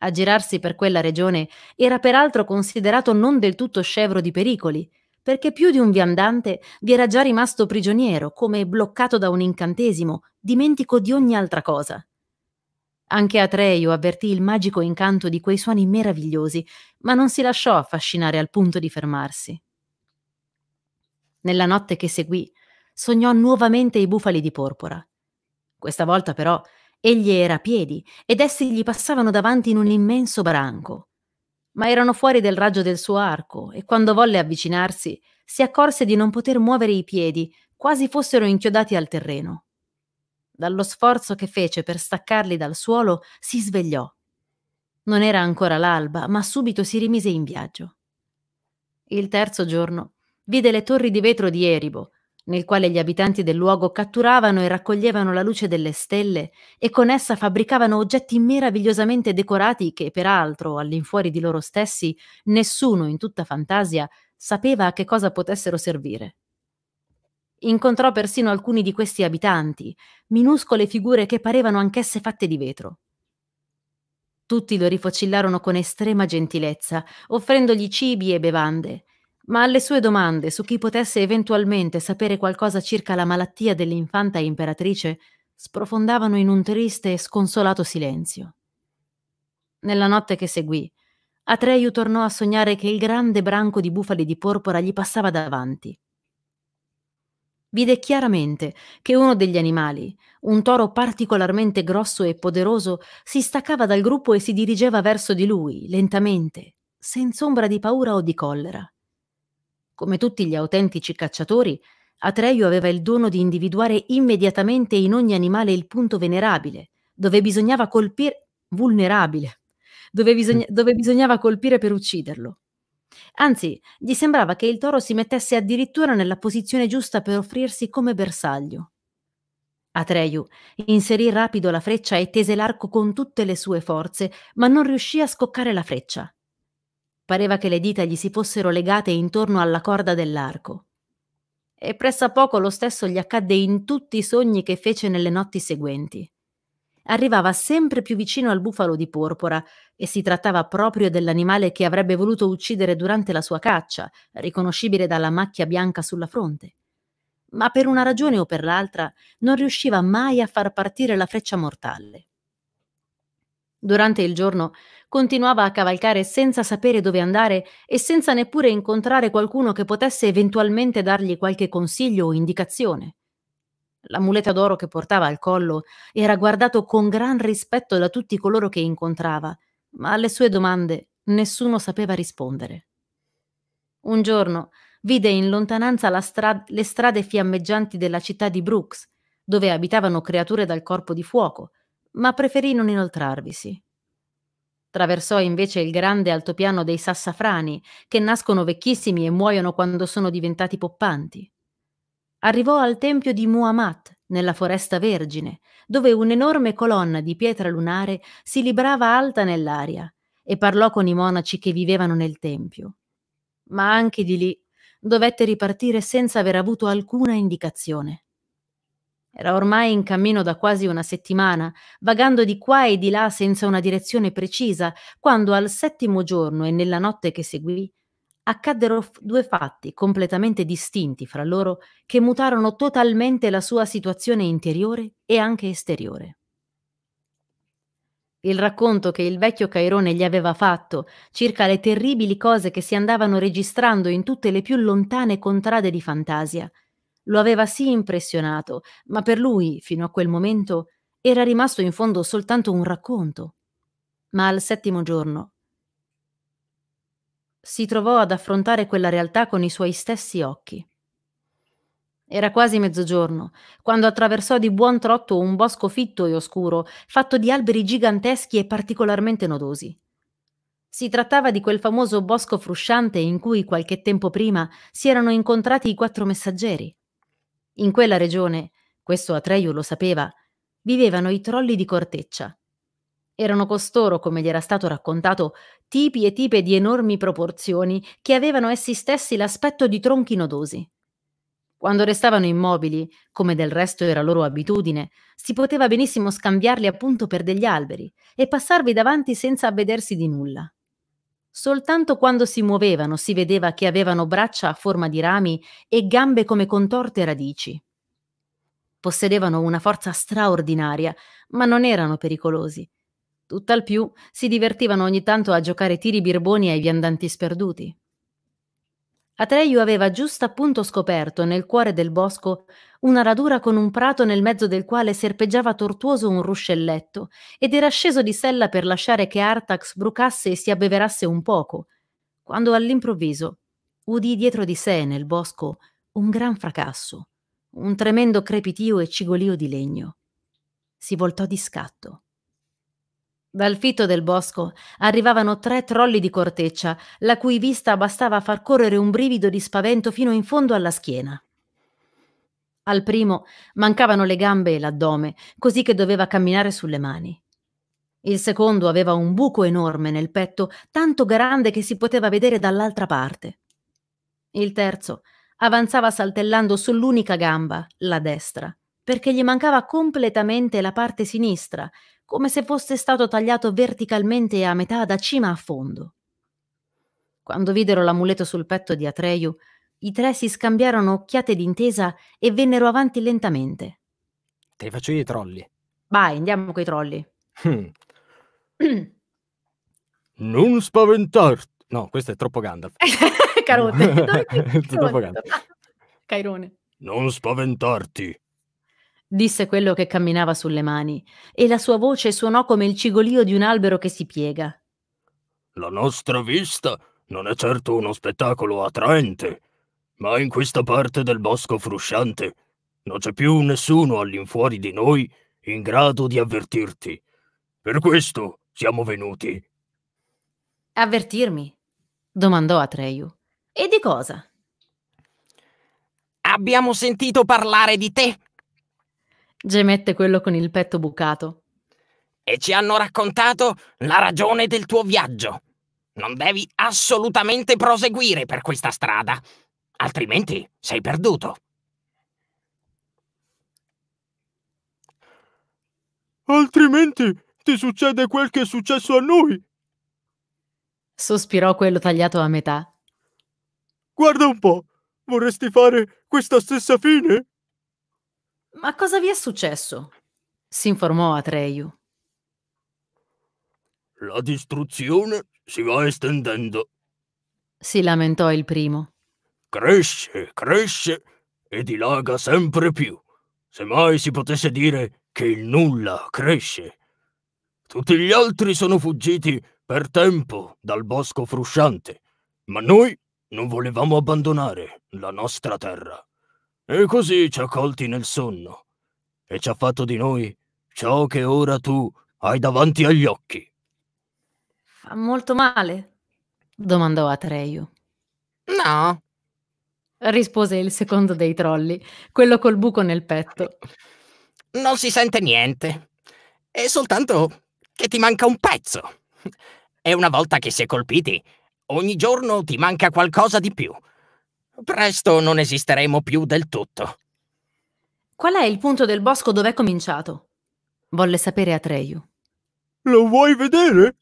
A girarsi per quella regione era peraltro considerato non del tutto scevro di pericoli, perché più di un viandante vi era già rimasto prigioniero, come bloccato da un incantesimo, dimentico di ogni altra cosa. Anche Atreio avvertì il magico incanto di quei suoni meravigliosi, ma non si lasciò affascinare al punto di fermarsi. Nella notte che seguì, sognò nuovamente i bufali di porpora. Questa volta però egli era a piedi ed essi gli passavano davanti in un immenso branco. Ma erano fuori del raggio del suo arco e quando volle avvicinarsi si accorse di non poter muovere i piedi, quasi fossero inchiodati al terreno. Dallo sforzo che fece per staccarli dal suolo si svegliò. Non era ancora l'alba, ma subito si rimise in viaggio. Il terzo giorno vide le torri di vetro di Eribo, nel quale gli abitanti del luogo catturavano e raccoglievano la luce delle stelle e con essa fabbricavano oggetti meravigliosamente decorati che, peraltro, all'infuori di loro stessi, nessuno in tutta fantasia sapeva a che cosa potessero servire. Incontrò persino alcuni di questi abitanti, minuscole figure che parevano anch'esse fatte di vetro. Tutti lo rifocillarono con estrema gentilezza, offrendogli cibi e bevande, ma alle sue domande su chi potesse eventualmente sapere qualcosa circa la malattia dell'infanta imperatrice sprofondavano in un triste e sconsolato silenzio. Nella notte che seguì, Atreiu tornò a sognare che il grande branco di bufali di porpora gli passava davanti. Vide chiaramente che uno degli animali, un toro particolarmente grosso e poderoso, si staccava dal gruppo e si dirigeva verso di lui, lentamente, senza ombra di paura o di collera. Come tutti gli autentici cacciatori, Atreio aveva il dono di individuare immediatamente in ogni animale il punto venerabile, dove bisognava colpire vulnerabile, dove, bisogna, dove bisognava colpire per ucciderlo. Anzi, gli sembrava che il toro si mettesse addirittura nella posizione giusta per offrirsi come bersaglio. Atreyu inserì rapido la freccia e tese l'arco con tutte le sue forze, ma non riuscì a scoccare la freccia. Pareva che le dita gli si fossero legate intorno alla corda dell'arco. E pressa poco lo stesso gli accadde in tutti i sogni che fece nelle notti seguenti. Arrivava sempre più vicino al bufalo di porpora e si trattava proprio dell'animale che avrebbe voluto uccidere durante la sua caccia, riconoscibile dalla macchia bianca sulla fronte. Ma per una ragione o per l'altra non riusciva mai a far partire la freccia mortale. Durante il giorno continuava a cavalcare senza sapere dove andare e senza neppure incontrare qualcuno che potesse eventualmente dargli qualche consiglio o indicazione. La L'amuleta d'oro che portava al collo era guardato con gran rispetto da tutti coloro che incontrava, ma alle sue domande nessuno sapeva rispondere. Un giorno vide in lontananza stra- le strade fiammeggianti della città di Brooks, dove abitavano creature dal corpo di fuoco, ma preferì non inoltrarvisi. Traversò invece il grande altopiano dei sassafrani, che nascono vecchissimi e muoiono quando sono diventati poppanti. Arrivò al tempio di Muhammad, nella foresta vergine, dove un'enorme colonna di pietra lunare si librava alta nell'aria, e parlò con i monaci che vivevano nel tempio. Ma anche di lì dovette ripartire senza aver avuto alcuna indicazione. Era ormai in cammino da quasi una settimana, vagando di qua e di là senza una direzione precisa, quando al settimo giorno e nella notte che seguì, accaddero due fatti completamente distinti fra loro che mutarono totalmente la sua situazione interiore e anche esteriore. Il racconto che il vecchio Cairone gli aveva fatto circa le terribili cose che si andavano registrando in tutte le più lontane contrade di fantasia lo aveva sì impressionato, ma per lui, fino a quel momento, era rimasto in fondo soltanto un racconto. Ma al settimo giorno si trovò ad affrontare quella realtà con i suoi stessi occhi. Era quasi mezzogiorno, quando attraversò di buon trotto un bosco fitto e oscuro, fatto di alberi giganteschi e particolarmente nodosi. Si trattava di quel famoso bosco frusciante in cui qualche tempo prima si erano incontrati i quattro messaggeri. In quella regione, questo Atreio lo sapeva, vivevano i trolli di corteccia. Erano costoro, come gli era stato raccontato, tipi e tipe di enormi proporzioni che avevano essi stessi l'aspetto di tronchi nodosi. Quando restavano immobili, come del resto era loro abitudine, si poteva benissimo scambiarli appunto per degli alberi e passarvi davanti senza avvedersi di nulla. Soltanto quando si muovevano si vedeva che avevano braccia a forma di rami e gambe come contorte radici. Possedevano una forza straordinaria, ma non erano pericolosi. Tutt'al più si divertivano ogni tanto a giocare tiri birboni ai viandanti sperduti. Atreiu aveva giusto appunto scoperto nel cuore del bosco una radura con un prato nel mezzo del quale serpeggiava tortuoso un ruscelletto ed era sceso di sella per lasciare che Artax brucasse e si abbeverasse un poco, quando all'improvviso udì dietro di sé nel bosco un gran fracasso, un tremendo crepitio e cigolio di legno. Si voltò di scatto. Dal fitto del bosco arrivavano tre trolli di corteccia, la cui vista bastava a far correre un brivido di spavento fino in fondo alla schiena. Al primo mancavano le gambe e l'addome, così che doveva camminare sulle mani. Il secondo aveva un buco enorme nel petto, tanto grande che si poteva vedere dall'altra parte. Il terzo avanzava saltellando sull'unica gamba, la destra, perché gli mancava completamente la parte sinistra come se fosse stato tagliato verticalmente a metà da cima a fondo. Quando videro l'amuleto sul petto di Atreyu, i tre si scambiarono occhiate d'intesa e vennero avanti lentamente. Te li faccio io i trolli. Vai, andiamo coi trolli. Hm. non spaventarti. No, questo è troppo Gandalf. Carote. troppo Gandalf. Cairone. Non spaventarti disse quello che camminava sulle mani, e la sua voce suonò come il cigolio di un albero che si piega. La nostra vista non è certo uno spettacolo attraente, ma in questa parte del bosco frusciante non c'è più nessuno all'infuori di noi in grado di avvertirti. Per questo siamo venuti. Avvertirmi? domandò Atreyu. E di cosa? Abbiamo sentito parlare di te gemette quello con il petto bucato. E ci hanno raccontato la ragione del tuo viaggio. Non devi assolutamente proseguire per questa strada, altrimenti sei perduto. Altrimenti ti succede quel che è successo a noi. Sospirò quello tagliato a metà. Guarda un po', vorresti fare questa stessa fine? Ma cosa vi è successo? si informò Atreyu. La distruzione si va estendendo, si lamentò il primo. Cresce, cresce e dilaga sempre più. Se mai si potesse dire che il nulla cresce. Tutti gli altri sono fuggiti per tempo dal bosco frusciante, ma noi non volevamo abbandonare la nostra terra. E così ci ha colti nel sonno e ci ha fatto di noi ciò che ora tu hai davanti agli occhi. Fa molto male? domandò Atreyu. No, rispose il secondo dei trolli, quello col buco nel petto. Non si sente niente. È soltanto che ti manca un pezzo. E una volta che si è colpiti, ogni giorno ti manca qualcosa di più. Presto non esisteremo più del tutto. Qual è il punto del bosco dove è cominciato? Volle sapere Atreyu. Lo vuoi vedere?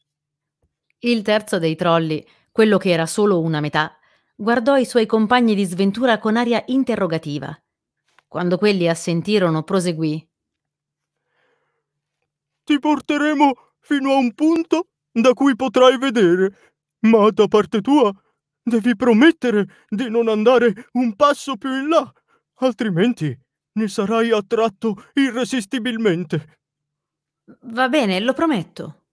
Il terzo dei trolli, quello che era solo una metà, guardò i suoi compagni di sventura con aria interrogativa. Quando quelli assentirono, proseguì. Ti porteremo fino a un punto da cui potrai vedere, ma da parte tua Devi promettere di non andare un passo più in là, altrimenti ne sarai attratto irresistibilmente. Va bene, lo prometto.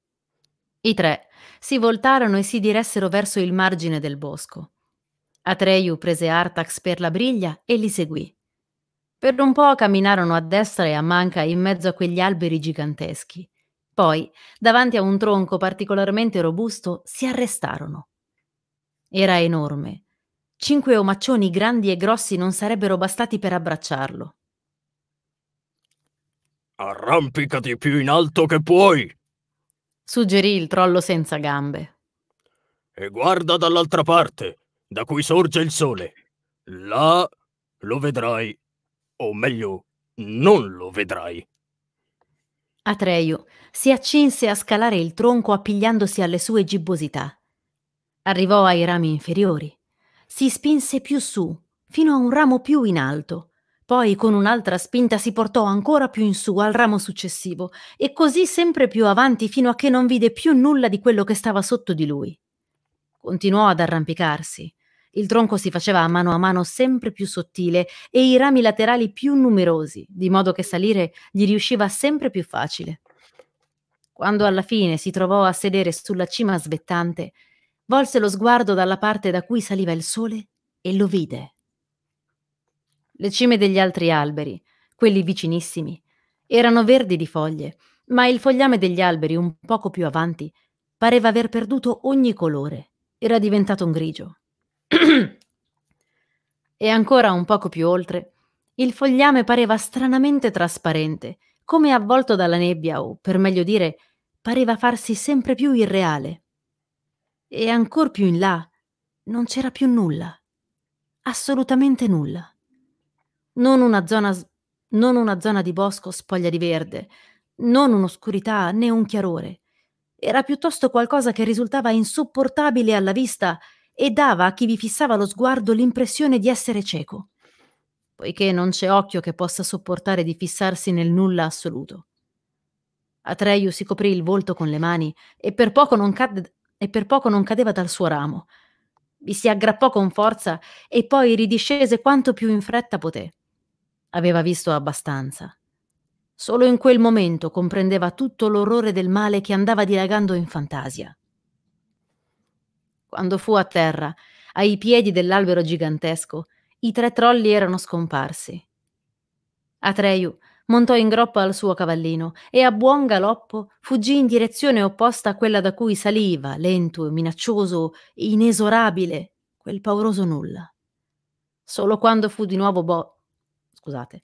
I tre si voltarono e si diressero verso il margine del bosco. Atreyu prese Artax per la briglia e li seguì. Per un po' camminarono a destra e a manca in mezzo a quegli alberi giganteschi. Poi, davanti a un tronco particolarmente robusto, si arrestarono. Era enorme. Cinque omaccioni grandi e grossi non sarebbero bastati per abbracciarlo. Arrampicati più in alto che puoi, suggerì il trollo senza gambe. E guarda dall'altra parte, da cui sorge il sole. Là lo vedrai, o meglio, non lo vedrai. Atreio si accinse a scalare il tronco appigliandosi alle sue gibbosità. Arrivò ai rami inferiori. Si spinse più su, fino a un ramo più in alto. Poi con un'altra spinta si portò ancora più in su al ramo successivo e così sempre più avanti fino a che non vide più nulla di quello che stava sotto di lui. Continuò ad arrampicarsi. Il tronco si faceva a mano a mano sempre più sottile e i rami laterali più numerosi, di modo che salire gli riusciva sempre più facile. Quando alla fine si trovò a sedere sulla cima svettante, volse lo sguardo dalla parte da cui saliva il sole e lo vide. Le cime degli altri alberi, quelli vicinissimi, erano verdi di foglie, ma il fogliame degli alberi un poco più avanti pareva aver perduto ogni colore, era diventato un grigio. e ancora un poco più oltre, il fogliame pareva stranamente trasparente, come avvolto dalla nebbia o, per meglio dire, pareva farsi sempre più irreale. E ancor più in là non c'era più nulla. Assolutamente nulla. Non una zona, non una zona di bosco spoglia di verde, non un'oscurità né un chiarore. Era piuttosto qualcosa che risultava insopportabile alla vista e dava a chi vi fissava lo sguardo l'impressione di essere cieco, poiché non c'è occhio che possa sopportare di fissarsi nel nulla assoluto. Atreyu si coprì il volto con le mani e per poco non cadde, e per poco non cadeva dal suo ramo. Vi si aggrappò con forza e poi ridiscese quanto più in fretta poté. Aveva visto abbastanza. Solo in quel momento comprendeva tutto l'orrore del male che andava dilagando in fantasia. Quando fu a terra, ai piedi dell'albero gigantesco, i tre trolli erano scomparsi. Atreyu montò in groppa al suo cavallino e a buon galoppo fuggì in direzione opposta a quella da cui saliva, lento, minaccioso, inesorabile, quel pauroso nulla. Solo quando fu di nuovo bo... scusate.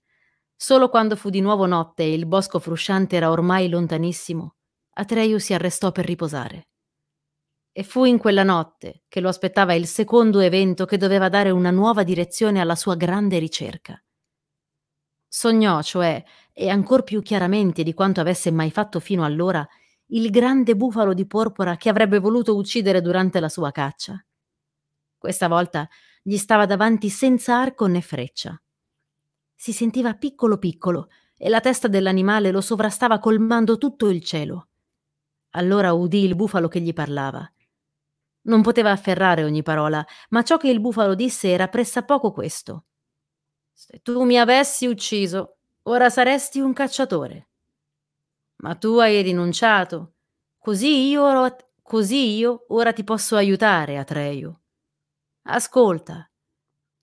Solo quando fu di nuovo notte e il bosco frusciante era ormai lontanissimo, Atreyu si arrestò per riposare. E fu in quella notte che lo aspettava il secondo evento che doveva dare una nuova direzione alla sua grande ricerca. Sognò, cioè, e ancor più chiaramente di quanto avesse mai fatto fino allora, il grande bufalo di porpora che avrebbe voluto uccidere durante la sua caccia. Questa volta gli stava davanti senza arco né freccia. Si sentiva piccolo piccolo e la testa dell'animale lo sovrastava colmando tutto il cielo. Allora udì il bufalo che gli parlava. Non poteva afferrare ogni parola, ma ciò che il bufalo disse era pressappoco questo. Se tu mi avessi ucciso, ora saresti un cacciatore. Ma tu hai rinunciato, così io, così io ora ti posso aiutare, Atreio. Ascolta,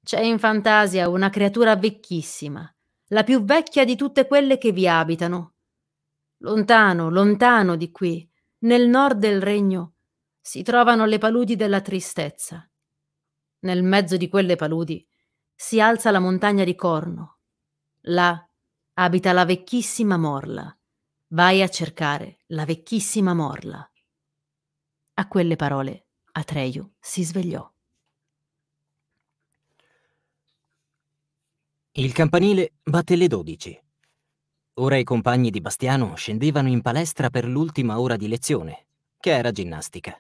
c'è in fantasia una creatura vecchissima, la più vecchia di tutte quelle che vi abitano. Lontano, lontano di qui, nel nord del regno, si trovano le paludi della tristezza. Nel mezzo di quelle paludi si alza la montagna di Corno. Là abita la vecchissima Morla. Vai a cercare la vecchissima Morla. A quelle parole Atreyu si svegliò. Il campanile batte le dodici. Ora i compagni di Bastiano scendevano in palestra per l'ultima ora di lezione, che era ginnastica.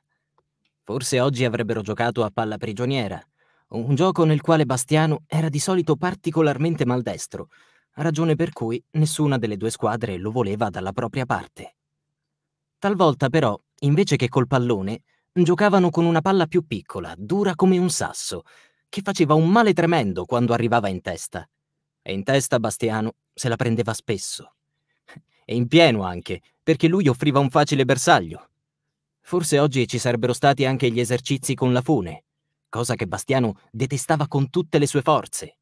Forse oggi avrebbero giocato a palla prigioniera, un gioco nel quale Bastiano era di solito particolarmente maldestro, ragione per cui nessuna delle due squadre lo voleva dalla propria parte. Talvolta però, invece che col pallone, giocavano con una palla più piccola, dura come un sasso, che faceva un male tremendo quando arrivava in testa. E in testa Bastiano se la prendeva spesso. E in pieno anche, perché lui offriva un facile bersaglio. Forse oggi ci sarebbero stati anche gli esercizi con la fune, cosa che Bastiano detestava con tutte le sue forze.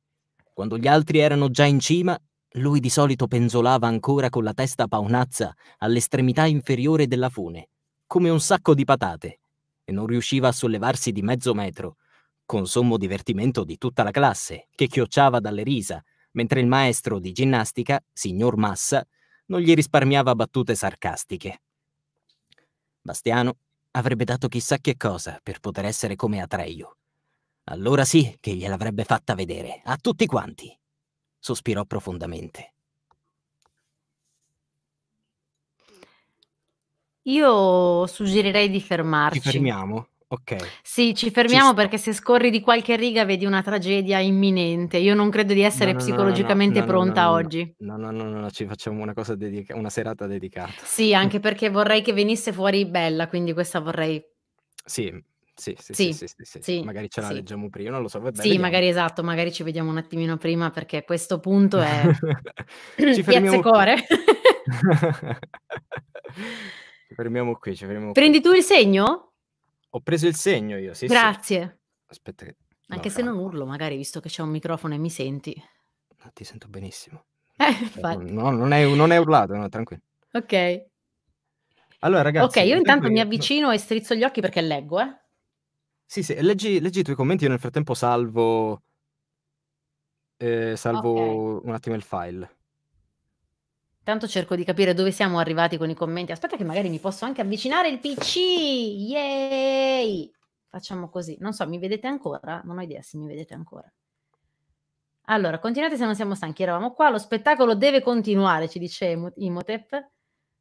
Quando gli altri erano già in cima, lui di solito penzolava ancora con la testa paonazza all'estremità inferiore della fune, come un sacco di patate, e non riusciva a sollevarsi di mezzo metro, con sommo divertimento di tutta la classe, che chiocciava dalle risa, mentre il maestro di ginnastica, signor Massa, non gli risparmiava battute sarcastiche. Bastiano avrebbe dato chissà che cosa per poter essere come Atreyu. Allora sì che gliel'avrebbe fatta vedere, a tutti quanti. Sospirò profondamente. Io suggerirei di fermarci. Ci fermiamo? ok. Sì, ci fermiamo ci perché se scorri di qualche riga vedi una tragedia imminente. Io non credo di essere psicologicamente pronta oggi. No, no, no, no, ci facciamo una, cosa dedica- una serata dedicata. Sì, anche perché vorrei che venisse fuori bella, quindi questa vorrei... Sì, sì, sì, sì, sì, sì, sì, sì, magari ce la sì. leggiamo prima, non lo so. Vabbè, sì, vediamo. magari esatto, magari ci vediamo un attimino prima perché questo punto è ci piazze core. ci fermiamo qui, ci fermiamo Prendi qui. tu il segno? Ho preso il segno io, sì. Grazie. Sì. Aspetta che... Anche se non urlo, magari, visto che c'è un microfono e mi senti. No, ti sento benissimo. Eh, cioè, no, non è, non è urlato, no, tranquillo. Ok. Allora, ragazzi... Ok, io intanto mi avvicino no. e strizzo gli occhi perché leggo, eh. Sì, sì, leggi, leggi i tuoi commenti, io nel frattempo salvo... Eh, salvo okay. un attimo il file. Tanto cerco di capire dove siamo arrivati con i commenti. Aspetta che magari mi posso anche avvicinare il PC. Yeah! dai, facciamo così. Non so, mi vedete ancora? Non ho idea se mi vedete ancora. Allora, continuate se non siamo stanchi, eravamo qua, lo spettacolo deve continuare, ci dice Imotep.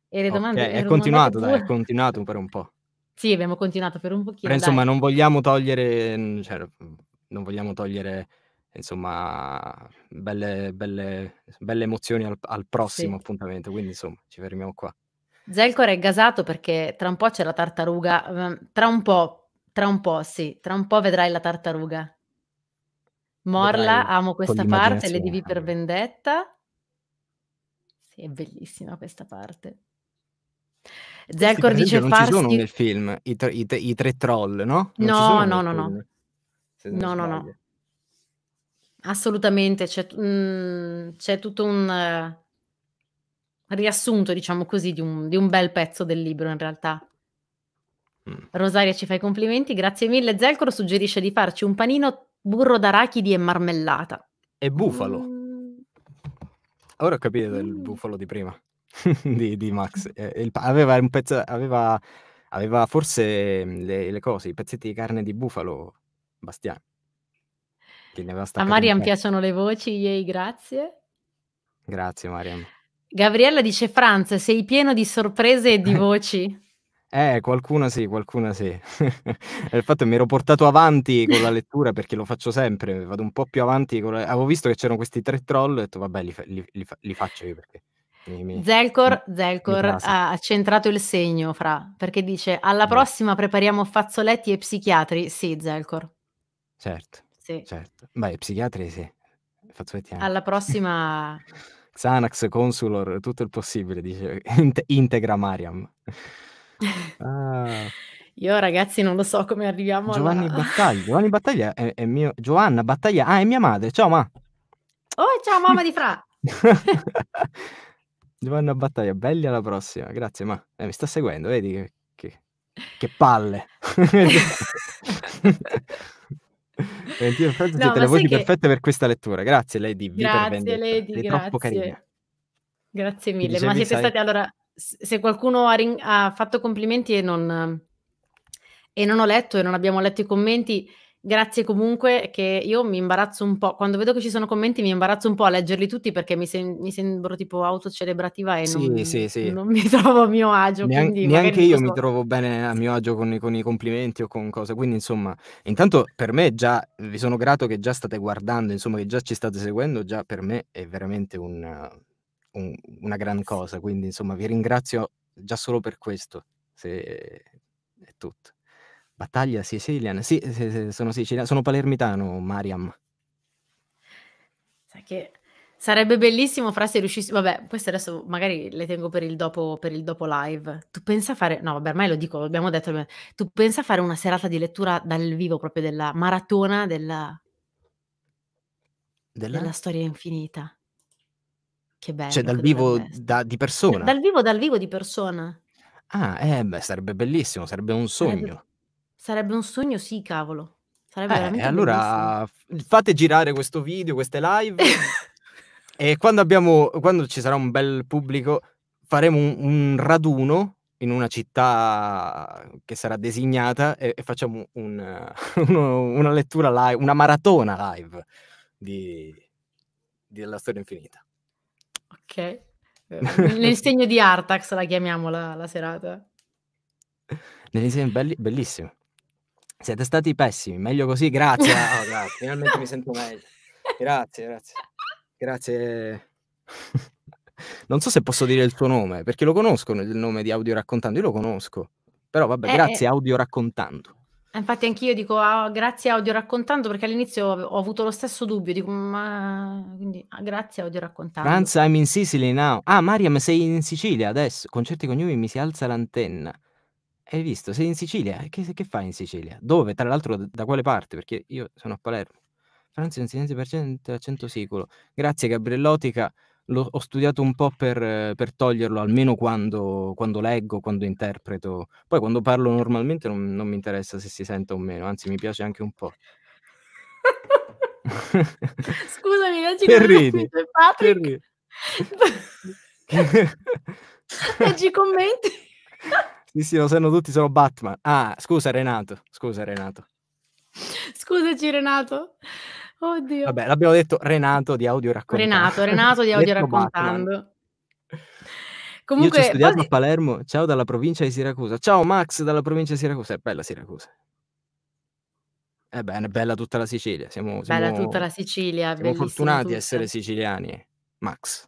E le domande... Okay, è continuato, dai, è continuato per un po'. Sì, abbiamo continuato per un pochino. Però, insomma, dai. non vogliamo togliere... Cioè, non vogliamo togliere insomma, belle, belle, belle emozioni al, al prossimo sì. appuntamento. Quindi, insomma, ci fermiamo qua. Zelkor è gasato perché tra un po' c'è la tartaruga. Ehm, tra un po', tra un po', sì, tra un po' vedrai la tartaruga. Morla, vedrai amo questa parte, le divi per vendetta. Sì, è bellissima questa parte. Zelkor dice non farsi... Non ci sono nel film i, tre, i, te, i tre troll, no? Non no, no, no, no. No, no, no. Assolutamente, c'è, mh, mm, c'è tutto un... Uh riassunto, diciamo così, di un, di un bel pezzo del libro in realtà. Mm. Rosaria ci fa i complimenti, grazie mille. Zelcro suggerisce di farci un panino burro d'arachidi e marmellata. E bufalo. Mm. Ora capite mm. il bufalo di prima, di, di, Max. Eh, il, aveva, pezzo, aveva, aveva forse mm, le, le, cose, i pezzetti di carne di bufalo, Bastiano. A Marian piacciono le voci, yay, grazie. Grazie Marian. Gabriella dice: Franz, sei pieno di sorprese e di voci. Eh, qualcuna sì, qualcuna sì. il fatto è che mi ero portato avanti con la lettura perché lo faccio sempre, vado un po' più avanti. La... Avevo visto che c'erano questi tre troll e ho detto vabbè li, fa li, li, fa li faccio io perché... Zelkor, Zelkor ha, centrato il segno, Fra, perché dice alla esatto. prossima prepariamo fazzoletti e psichiatri. Sì, Zelkor. Certo, sì. certo. Beh, psichiatri sì. Fazzoletti anche. Alla prossima... Xanax, Consulor, tutto il possibile, dice, integra Mariam. Ah. Io ragazzi non lo so come arriviamo Giovanni alla... Battaglia, Giovanni Battaglia è, è, mio... Giovanna Battaglia, ah è mia madre, ciao ma! Oh ciao mamma di Fra! Giovanna Battaglia, belli alla prossima, grazie ma... Eh, mi sta seguendo, vedi che, che, che palle! Valentina Franzo, no, le voci che... perfette per questa lettura. Grazie Lady, grazie, per Lady, Sei grazie. troppo carina. Grazie mille, ma siete sai... stati allora se qualcuno ha, rin- ha fatto complimenti e non, e non ho letto e non abbiamo letto i commenti, Grazie comunque che io mi imbarazzo un po', quando vedo che ci sono commenti mi imbarazzo un po' a leggerli tutti perché mi, sen- mi sembro tipo autocelebrativa e sì, non, sì, sì. non, mi trovo a mio agio. Nean- neanche io mi trovo bene a mio agio con, con, i complimenti o con cose, quindi insomma, intanto per me già, vi sono grato che già state guardando, insomma che già ci state seguendo, già per me è veramente un, un, una gran cosa, quindi insomma vi ringrazio già solo per questo, se è tutto. Battaglia siciliana. Sì, sì, sì, sono siciliano, sono palermitano, Mariam. Sai che sarebbe bellissimo fra se riuscissi vabbè, queste adesso magari le tengo per il dopo per il dopo live. Tu pensa a fare no, vabbè, ormai lo dico, abbiamo detto, tu pensa a fare una serata di lettura dal vivo proprio della maratona della della, della storia infinita. Che bello. Cioè dal vivo da, di persona. Dal vivo dal vivo di persona. Ah, eh, beh, sarebbe bellissimo, sarebbe un sogno. Sarebbe Sarebbe un sogno, sì, cavolo. Sarebbe eh, veramente allora bellissimo. fate girare questo video, queste live. e quando, abbiamo, quando ci sarà un bel pubblico, faremo un, un raduno in una città che sarà designata e, e facciamo un, uno, una lettura live, una maratona live di, di della storia infinita. Ok. Nel segno di Artax la chiamiamo la, la serata. Nel segno belli, bellissimo. Siete stati pessimi, meglio così, grazie. Oh, grazie. Finalmente mi sento meglio. Grazie, grazie. Grazie. non so se posso dire il tuo nome, perché lo conosco il nome di Audio Raccontando, io lo conosco. Però vabbè, eh, eh. grazie Audio Raccontando. Eh, infatti anch'io dico oh, grazie Audio Raccontando perché all'inizio ho avuto lo stesso dubbio, dico ma quindi ah, grazie Audio Raccontando. Franza, I'm in Sicily now. Ah, Mariam, sei in Sicilia adesso. Con certi cognomi mi si alza l'antenna. Hai visto? Sei in Sicilia? Che, che fai in Sicilia? Dove? Tra l'altro, da, da quale parte? Perché io sono a Palermo. Franza è un 70% cento sicuro. Grazie Gabriellotica, L'ho, ho studiato un po' per, per toglierlo, almeno quando, quando, leggo, quando interpreto. Poi quando parlo normalmente non, non mi interessa se si sente o meno, anzi mi piace anche un po'. Scusami, oggi che ridi, Che ridi. oggi commenti. Sì, sì, lo sanno tutti, sono Batman. Ah, scusa Renato, scusa Renato. Scusaci Renato. Oddio. Vabbè, l'abbiamo detto Renato di audio raccontando. Renato, Renato di audio raccontando. Comunque, Io ho studiato poi... a Palermo, ciao dalla provincia di Siracusa. Ciao Max dalla provincia di Siracusa, è bella Siracusa. Eh è bene, bella tutta la Sicilia. Siamo, siamo, bella tutta la Sicilia, siamo fortunati a essere siciliani, Max.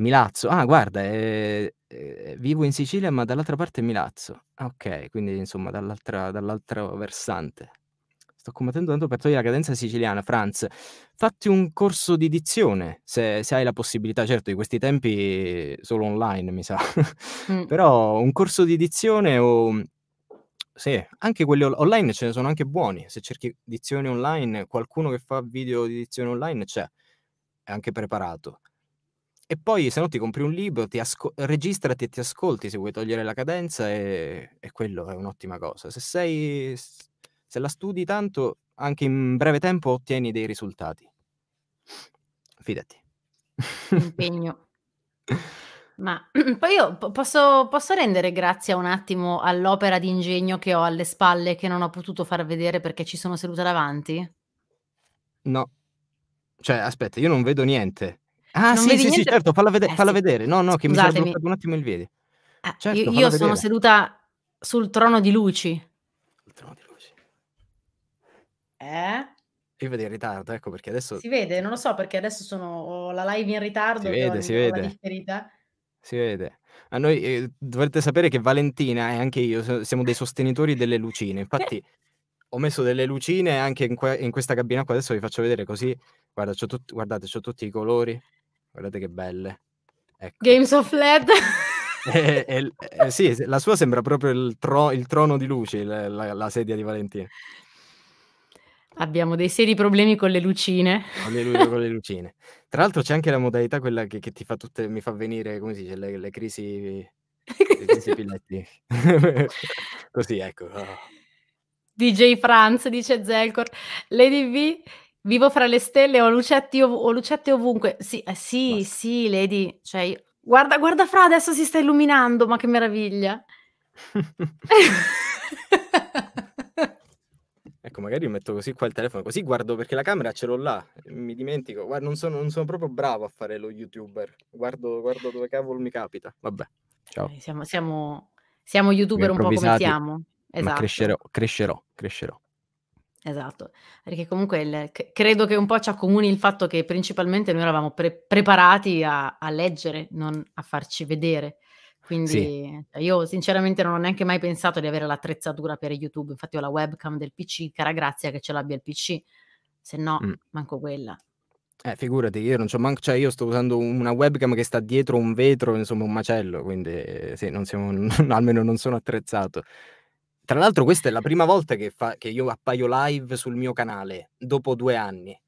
Milazzo. Ah, guarda, eh, eh, vivo in Sicilia, ma dall'altra parte è Milazzo. ok, quindi insomma dall'altra, dall'altro versante. Sto combattendo tanto per togliere la cadenza siciliana, Franz. Fatti un corso di dizione, se, se hai la possibilità. Certo, di questi tempi solo online, mi sa. mm. Però un corso di dizione o... Sì, anche quelli online ce ne sono anche buoni. Se cerchi dizione online, qualcuno che fa video di dizione online c'è. È anche preparato e poi se no ti compri un libro, ti asco- registrati e ti ascolti se vuoi togliere la cadenza e, e quello è un'ottima cosa. Se, sei, se la studi tanto, anche in breve tempo ottieni dei risultati. Fidati. Impegno. Ma poi io posso, posso, rendere grazie un attimo all'opera di ingegno che ho alle spalle che non ho potuto far vedere perché ci sono seduta davanti? No. Cioè, aspetta, io non vedo niente. Ah, non sì, sì, niente... sì, certo, falla, vede- eh, falla sì. vedere. No, no, che Scusatemi. mi sono un attimo il piede. Eh, certo, io, io sono seduta sul trono di luci. Sul trono di luci. Eh? Io vedo in ritardo, ecco perché adesso... Si vede? Non lo so perché adesso sono, ho la live in ritardo. Si vede, si vede. Si vede. A noi eh, dovete sapere che Valentina e anche io siamo dei sostenitori delle lucine. Infatti ho messo delle lucine anche in, que- in, questa cabina qua, adesso vi faccio vedere così. Guarda, c'ho tut- guardate, ho tutti i colori. Guardate che belle. Ecco. Games of LED. Eh, eh, eh, sì, la sua sembra proprio il, tro, il trono di luci, la, la, la, sedia di Valentina. Abbiamo dei seri problemi con le lucine. Alleluia, con le lucine. Tra l'altro c'è anche la modalità quella che, che ti fa tutte, mi fa venire, come si dice, le, le crisi... Le crisi pilletti. Così, ecco. Oh. DJ Franz, dice Zelkor Lady V Vivo fra le stelle, ho lucetti, ov- ho lucetti ovunque. Sì, eh, sì, Basta. sì, Lady. Cioè, io... guarda, guarda Fra, adesso si sta illuminando, ma che meraviglia. ecco, magari metto così qua il telefono, così guardo perché la camera ce l'ho là, mi dimentico. Guarda, non sono, non sono proprio bravo a fare lo youtuber. Guardo, guardo dove cavolo mi capita. Vabbè, ciao. Siamo, siamo, siamo youtuber un po' come siamo. Esatto. crescerò, crescerò, crescerò. Esatto, perché comunque il, credo che un po' ci accomuni il fatto che principalmente noi eravamo pre- preparati a, a, leggere, non a farci vedere. Quindi sì. Cioè, io sinceramente non ho neanche mai pensato di avere l'attrezzatura per YouTube, infatti ho la webcam del PC, cara grazia che ce l'abbia il PC, se no mm. manco quella. Eh, figurati, io non c'ho manco, cioè io sto usando una webcam che sta dietro un vetro, insomma un macello, quindi sì, non siamo, almeno non sono attrezzato. Tra l'altro questa è la prima volta che, fa, che io appaio live sul mio canale, dopo due anni.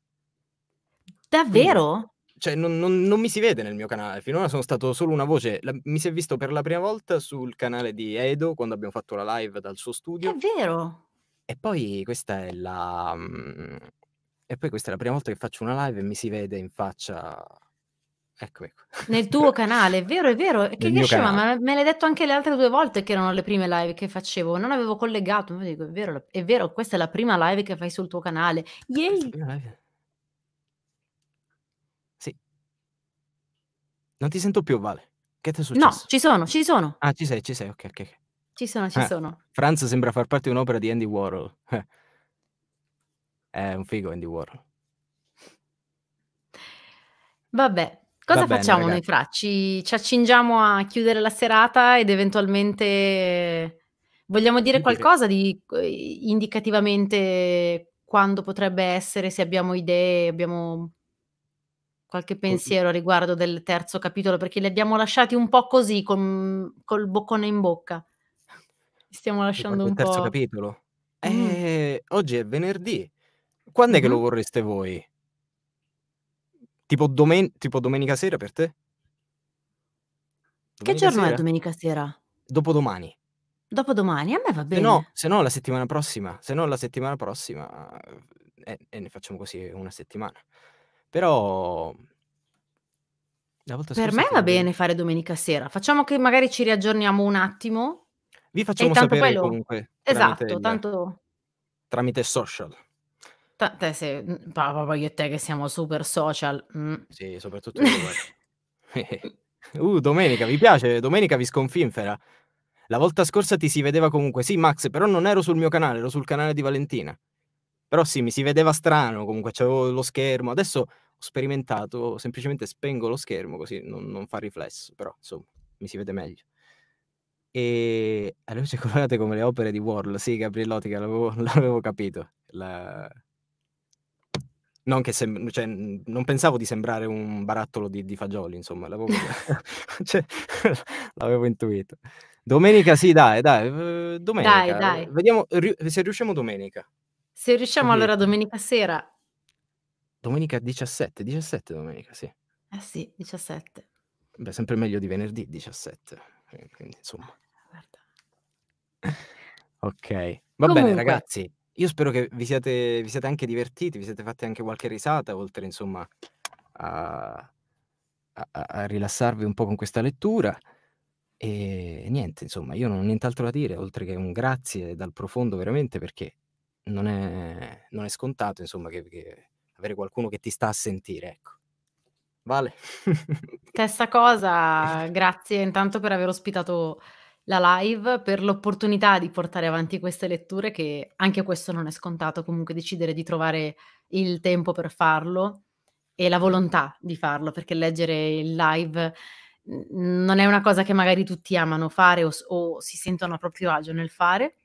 Davvero? Cioè, non, non, non, mi si vede nel mio canale. Finora sono stato solo una voce. La, mi si è visto per la prima volta sul canale di Edo quando abbiamo fatto la live dal suo studio. È vero. E poi questa è la. Mm, e poi questa è la prima volta che faccio una live e mi si vede in faccia Ecco, ecco. Nel tuo canale, è vero, è vero. che scema, ma me l'hai detto anche le altre due volte che erano le prime live che facevo. Non avevo collegato, ma dico, è vero, è vero, questa è la prima live che fai sul tuo canale. Yay! Sì. Non ti sento più, Vale. Che ti è successo? No, ci sono, ci sono. Ah, ci sei, ci sei, ok, ok. Ci sono, ci ah, sono. Franz sembra far parte di un'opera di Andy Warhol. è un figo Andy Warhol. Vabbè, Cosa bene, facciamo ragazzi. noi fra? Ci, ci, accingiamo a chiudere la serata ed eventualmente vogliamo dire qualcosa di eh, indicativamente quando potrebbe essere, se abbiamo idee, abbiamo qualche pensiero a riguardo del terzo capitolo, perché li abbiamo lasciati un po' così, con, col boccone in bocca. Stiamo lasciando un po'... Il terzo capitolo? Mm. Eh, Oggi è venerdì. Quando mm è che mm-hmm. lo vorreste voi? Tipo, domen- tipo domenica sera per te? Domenica che giorno sera? è domenica sera? Dopodomani. Dopodomani, a me va bene. Se no, se no la settimana prossima, se no la settimana prossima e eh, eh, ne facciamo così una settimana. Però per me va bene fare domenica sera. Facciamo che magari ci riaggiorniamo un attimo. Vi facciamo sapere quello... comunque. Esatto, tramite, tanto... Tramite social. Tante se, pa- proprio io e te che siamo super social. mm. Sì, soprattutto io. uh, domenica, vi piace? Domenica vi sconfinfera. La volta scorsa ti si vedeva comunque. Sì, Max, però non ero sul mio canale, ero sul canale di Valentina. Però sì, mi si vedeva strano, comunque c'avevo lo schermo. Adesso ho sperimentato, semplicemente spengo lo schermo così non, non fa riflesso, però insomma, mi si vede meglio. E allora luce colorate come le opere di Warhol, sì, Gabriellotti, che l'avevo, l'avevo capito. La... Non, che sem- cioè, non pensavo di sembrare un barattolo di, di fagioli, insomma, l'avevo, cioè, l'avevo intuito. Domenica sì, dai, dai, uhm, domenica. Dai, dai. Vediamo ri- se riusciamo domenica. Se riusciamo allora domenica sera. Domenica 17, 17 domenica, sì. Eh sì, 17. Beh, sempre meglio di venerdì 17, eh, quindi insomma. Ah, guarda. ok, va Comunque. bene ragazzi. Io spero che vi siate, vi siate anche divertiti, vi siete fatti anche qualche risata, oltre insomma a, a, a rilassarvi un po' con questa lettura. E niente, insomma, io non ho nient'altro da dire, oltre che un grazie dal profondo veramente, perché non è, non è scontato, insomma, che, che avere qualcuno che ti sta a sentire, ecco. Vale. Stessa cosa, grazie intanto per aver ospitato la live per l'opportunità di portare avanti queste letture, che anche questo non è scontato, comunque decidere di trovare il tempo per farlo e la volontà di farlo, perché leggere il live non è una cosa che magari tutti amano fare o, o si sentono a proprio agio nel fare.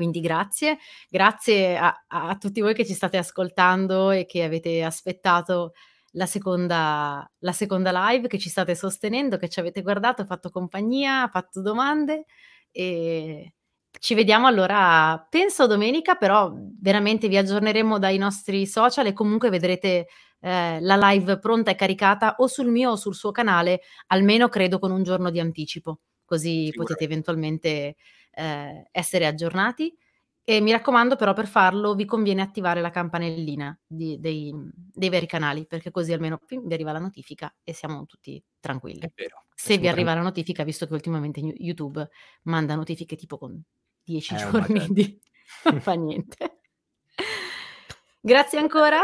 Quindi grazie, grazie a, a tutti voi che ci state ascoltando e che avete aspettato la seconda, la seconda live che ci state sostenendo, che ci avete guardato, fatto compagnia, fatto domande e ci vediamo allora, penso domenica, però veramente vi aggiorneremo dai nostri social e comunque vedrete eh, la live pronta e caricata o sul mio o sul suo canale, almeno credo con un giorno di anticipo, così potete eventualmente eh, essere aggiornati. E mi raccomando, però, per farlo vi conviene attivare la campanellina di, dei, dei, vari canali, perché così almeno vi arriva la notifica e siamo tutti tranquilli. È vero. Se vi arriva la notifica, visto che ultimamente YouTube manda notifiche tipo con 10 eh, giorni certo. di... non fa niente. Grazie ancora.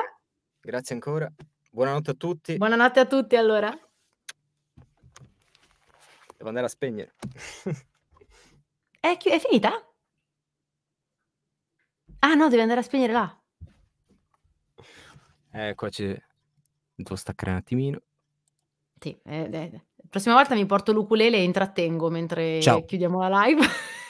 Grazie ancora. Buonanotte a tutti. Buonanotte a tutti, allora. Devo andare a spegnere. è, chi- è finita? Ah no, devi andare a spegnere là. Eh, qua c'è... Devo staccare un attimino. Sì, eh, eh, eh, prossima volta mi porto l'ukulele e intrattengo mentre Ciao. chiudiamo la live.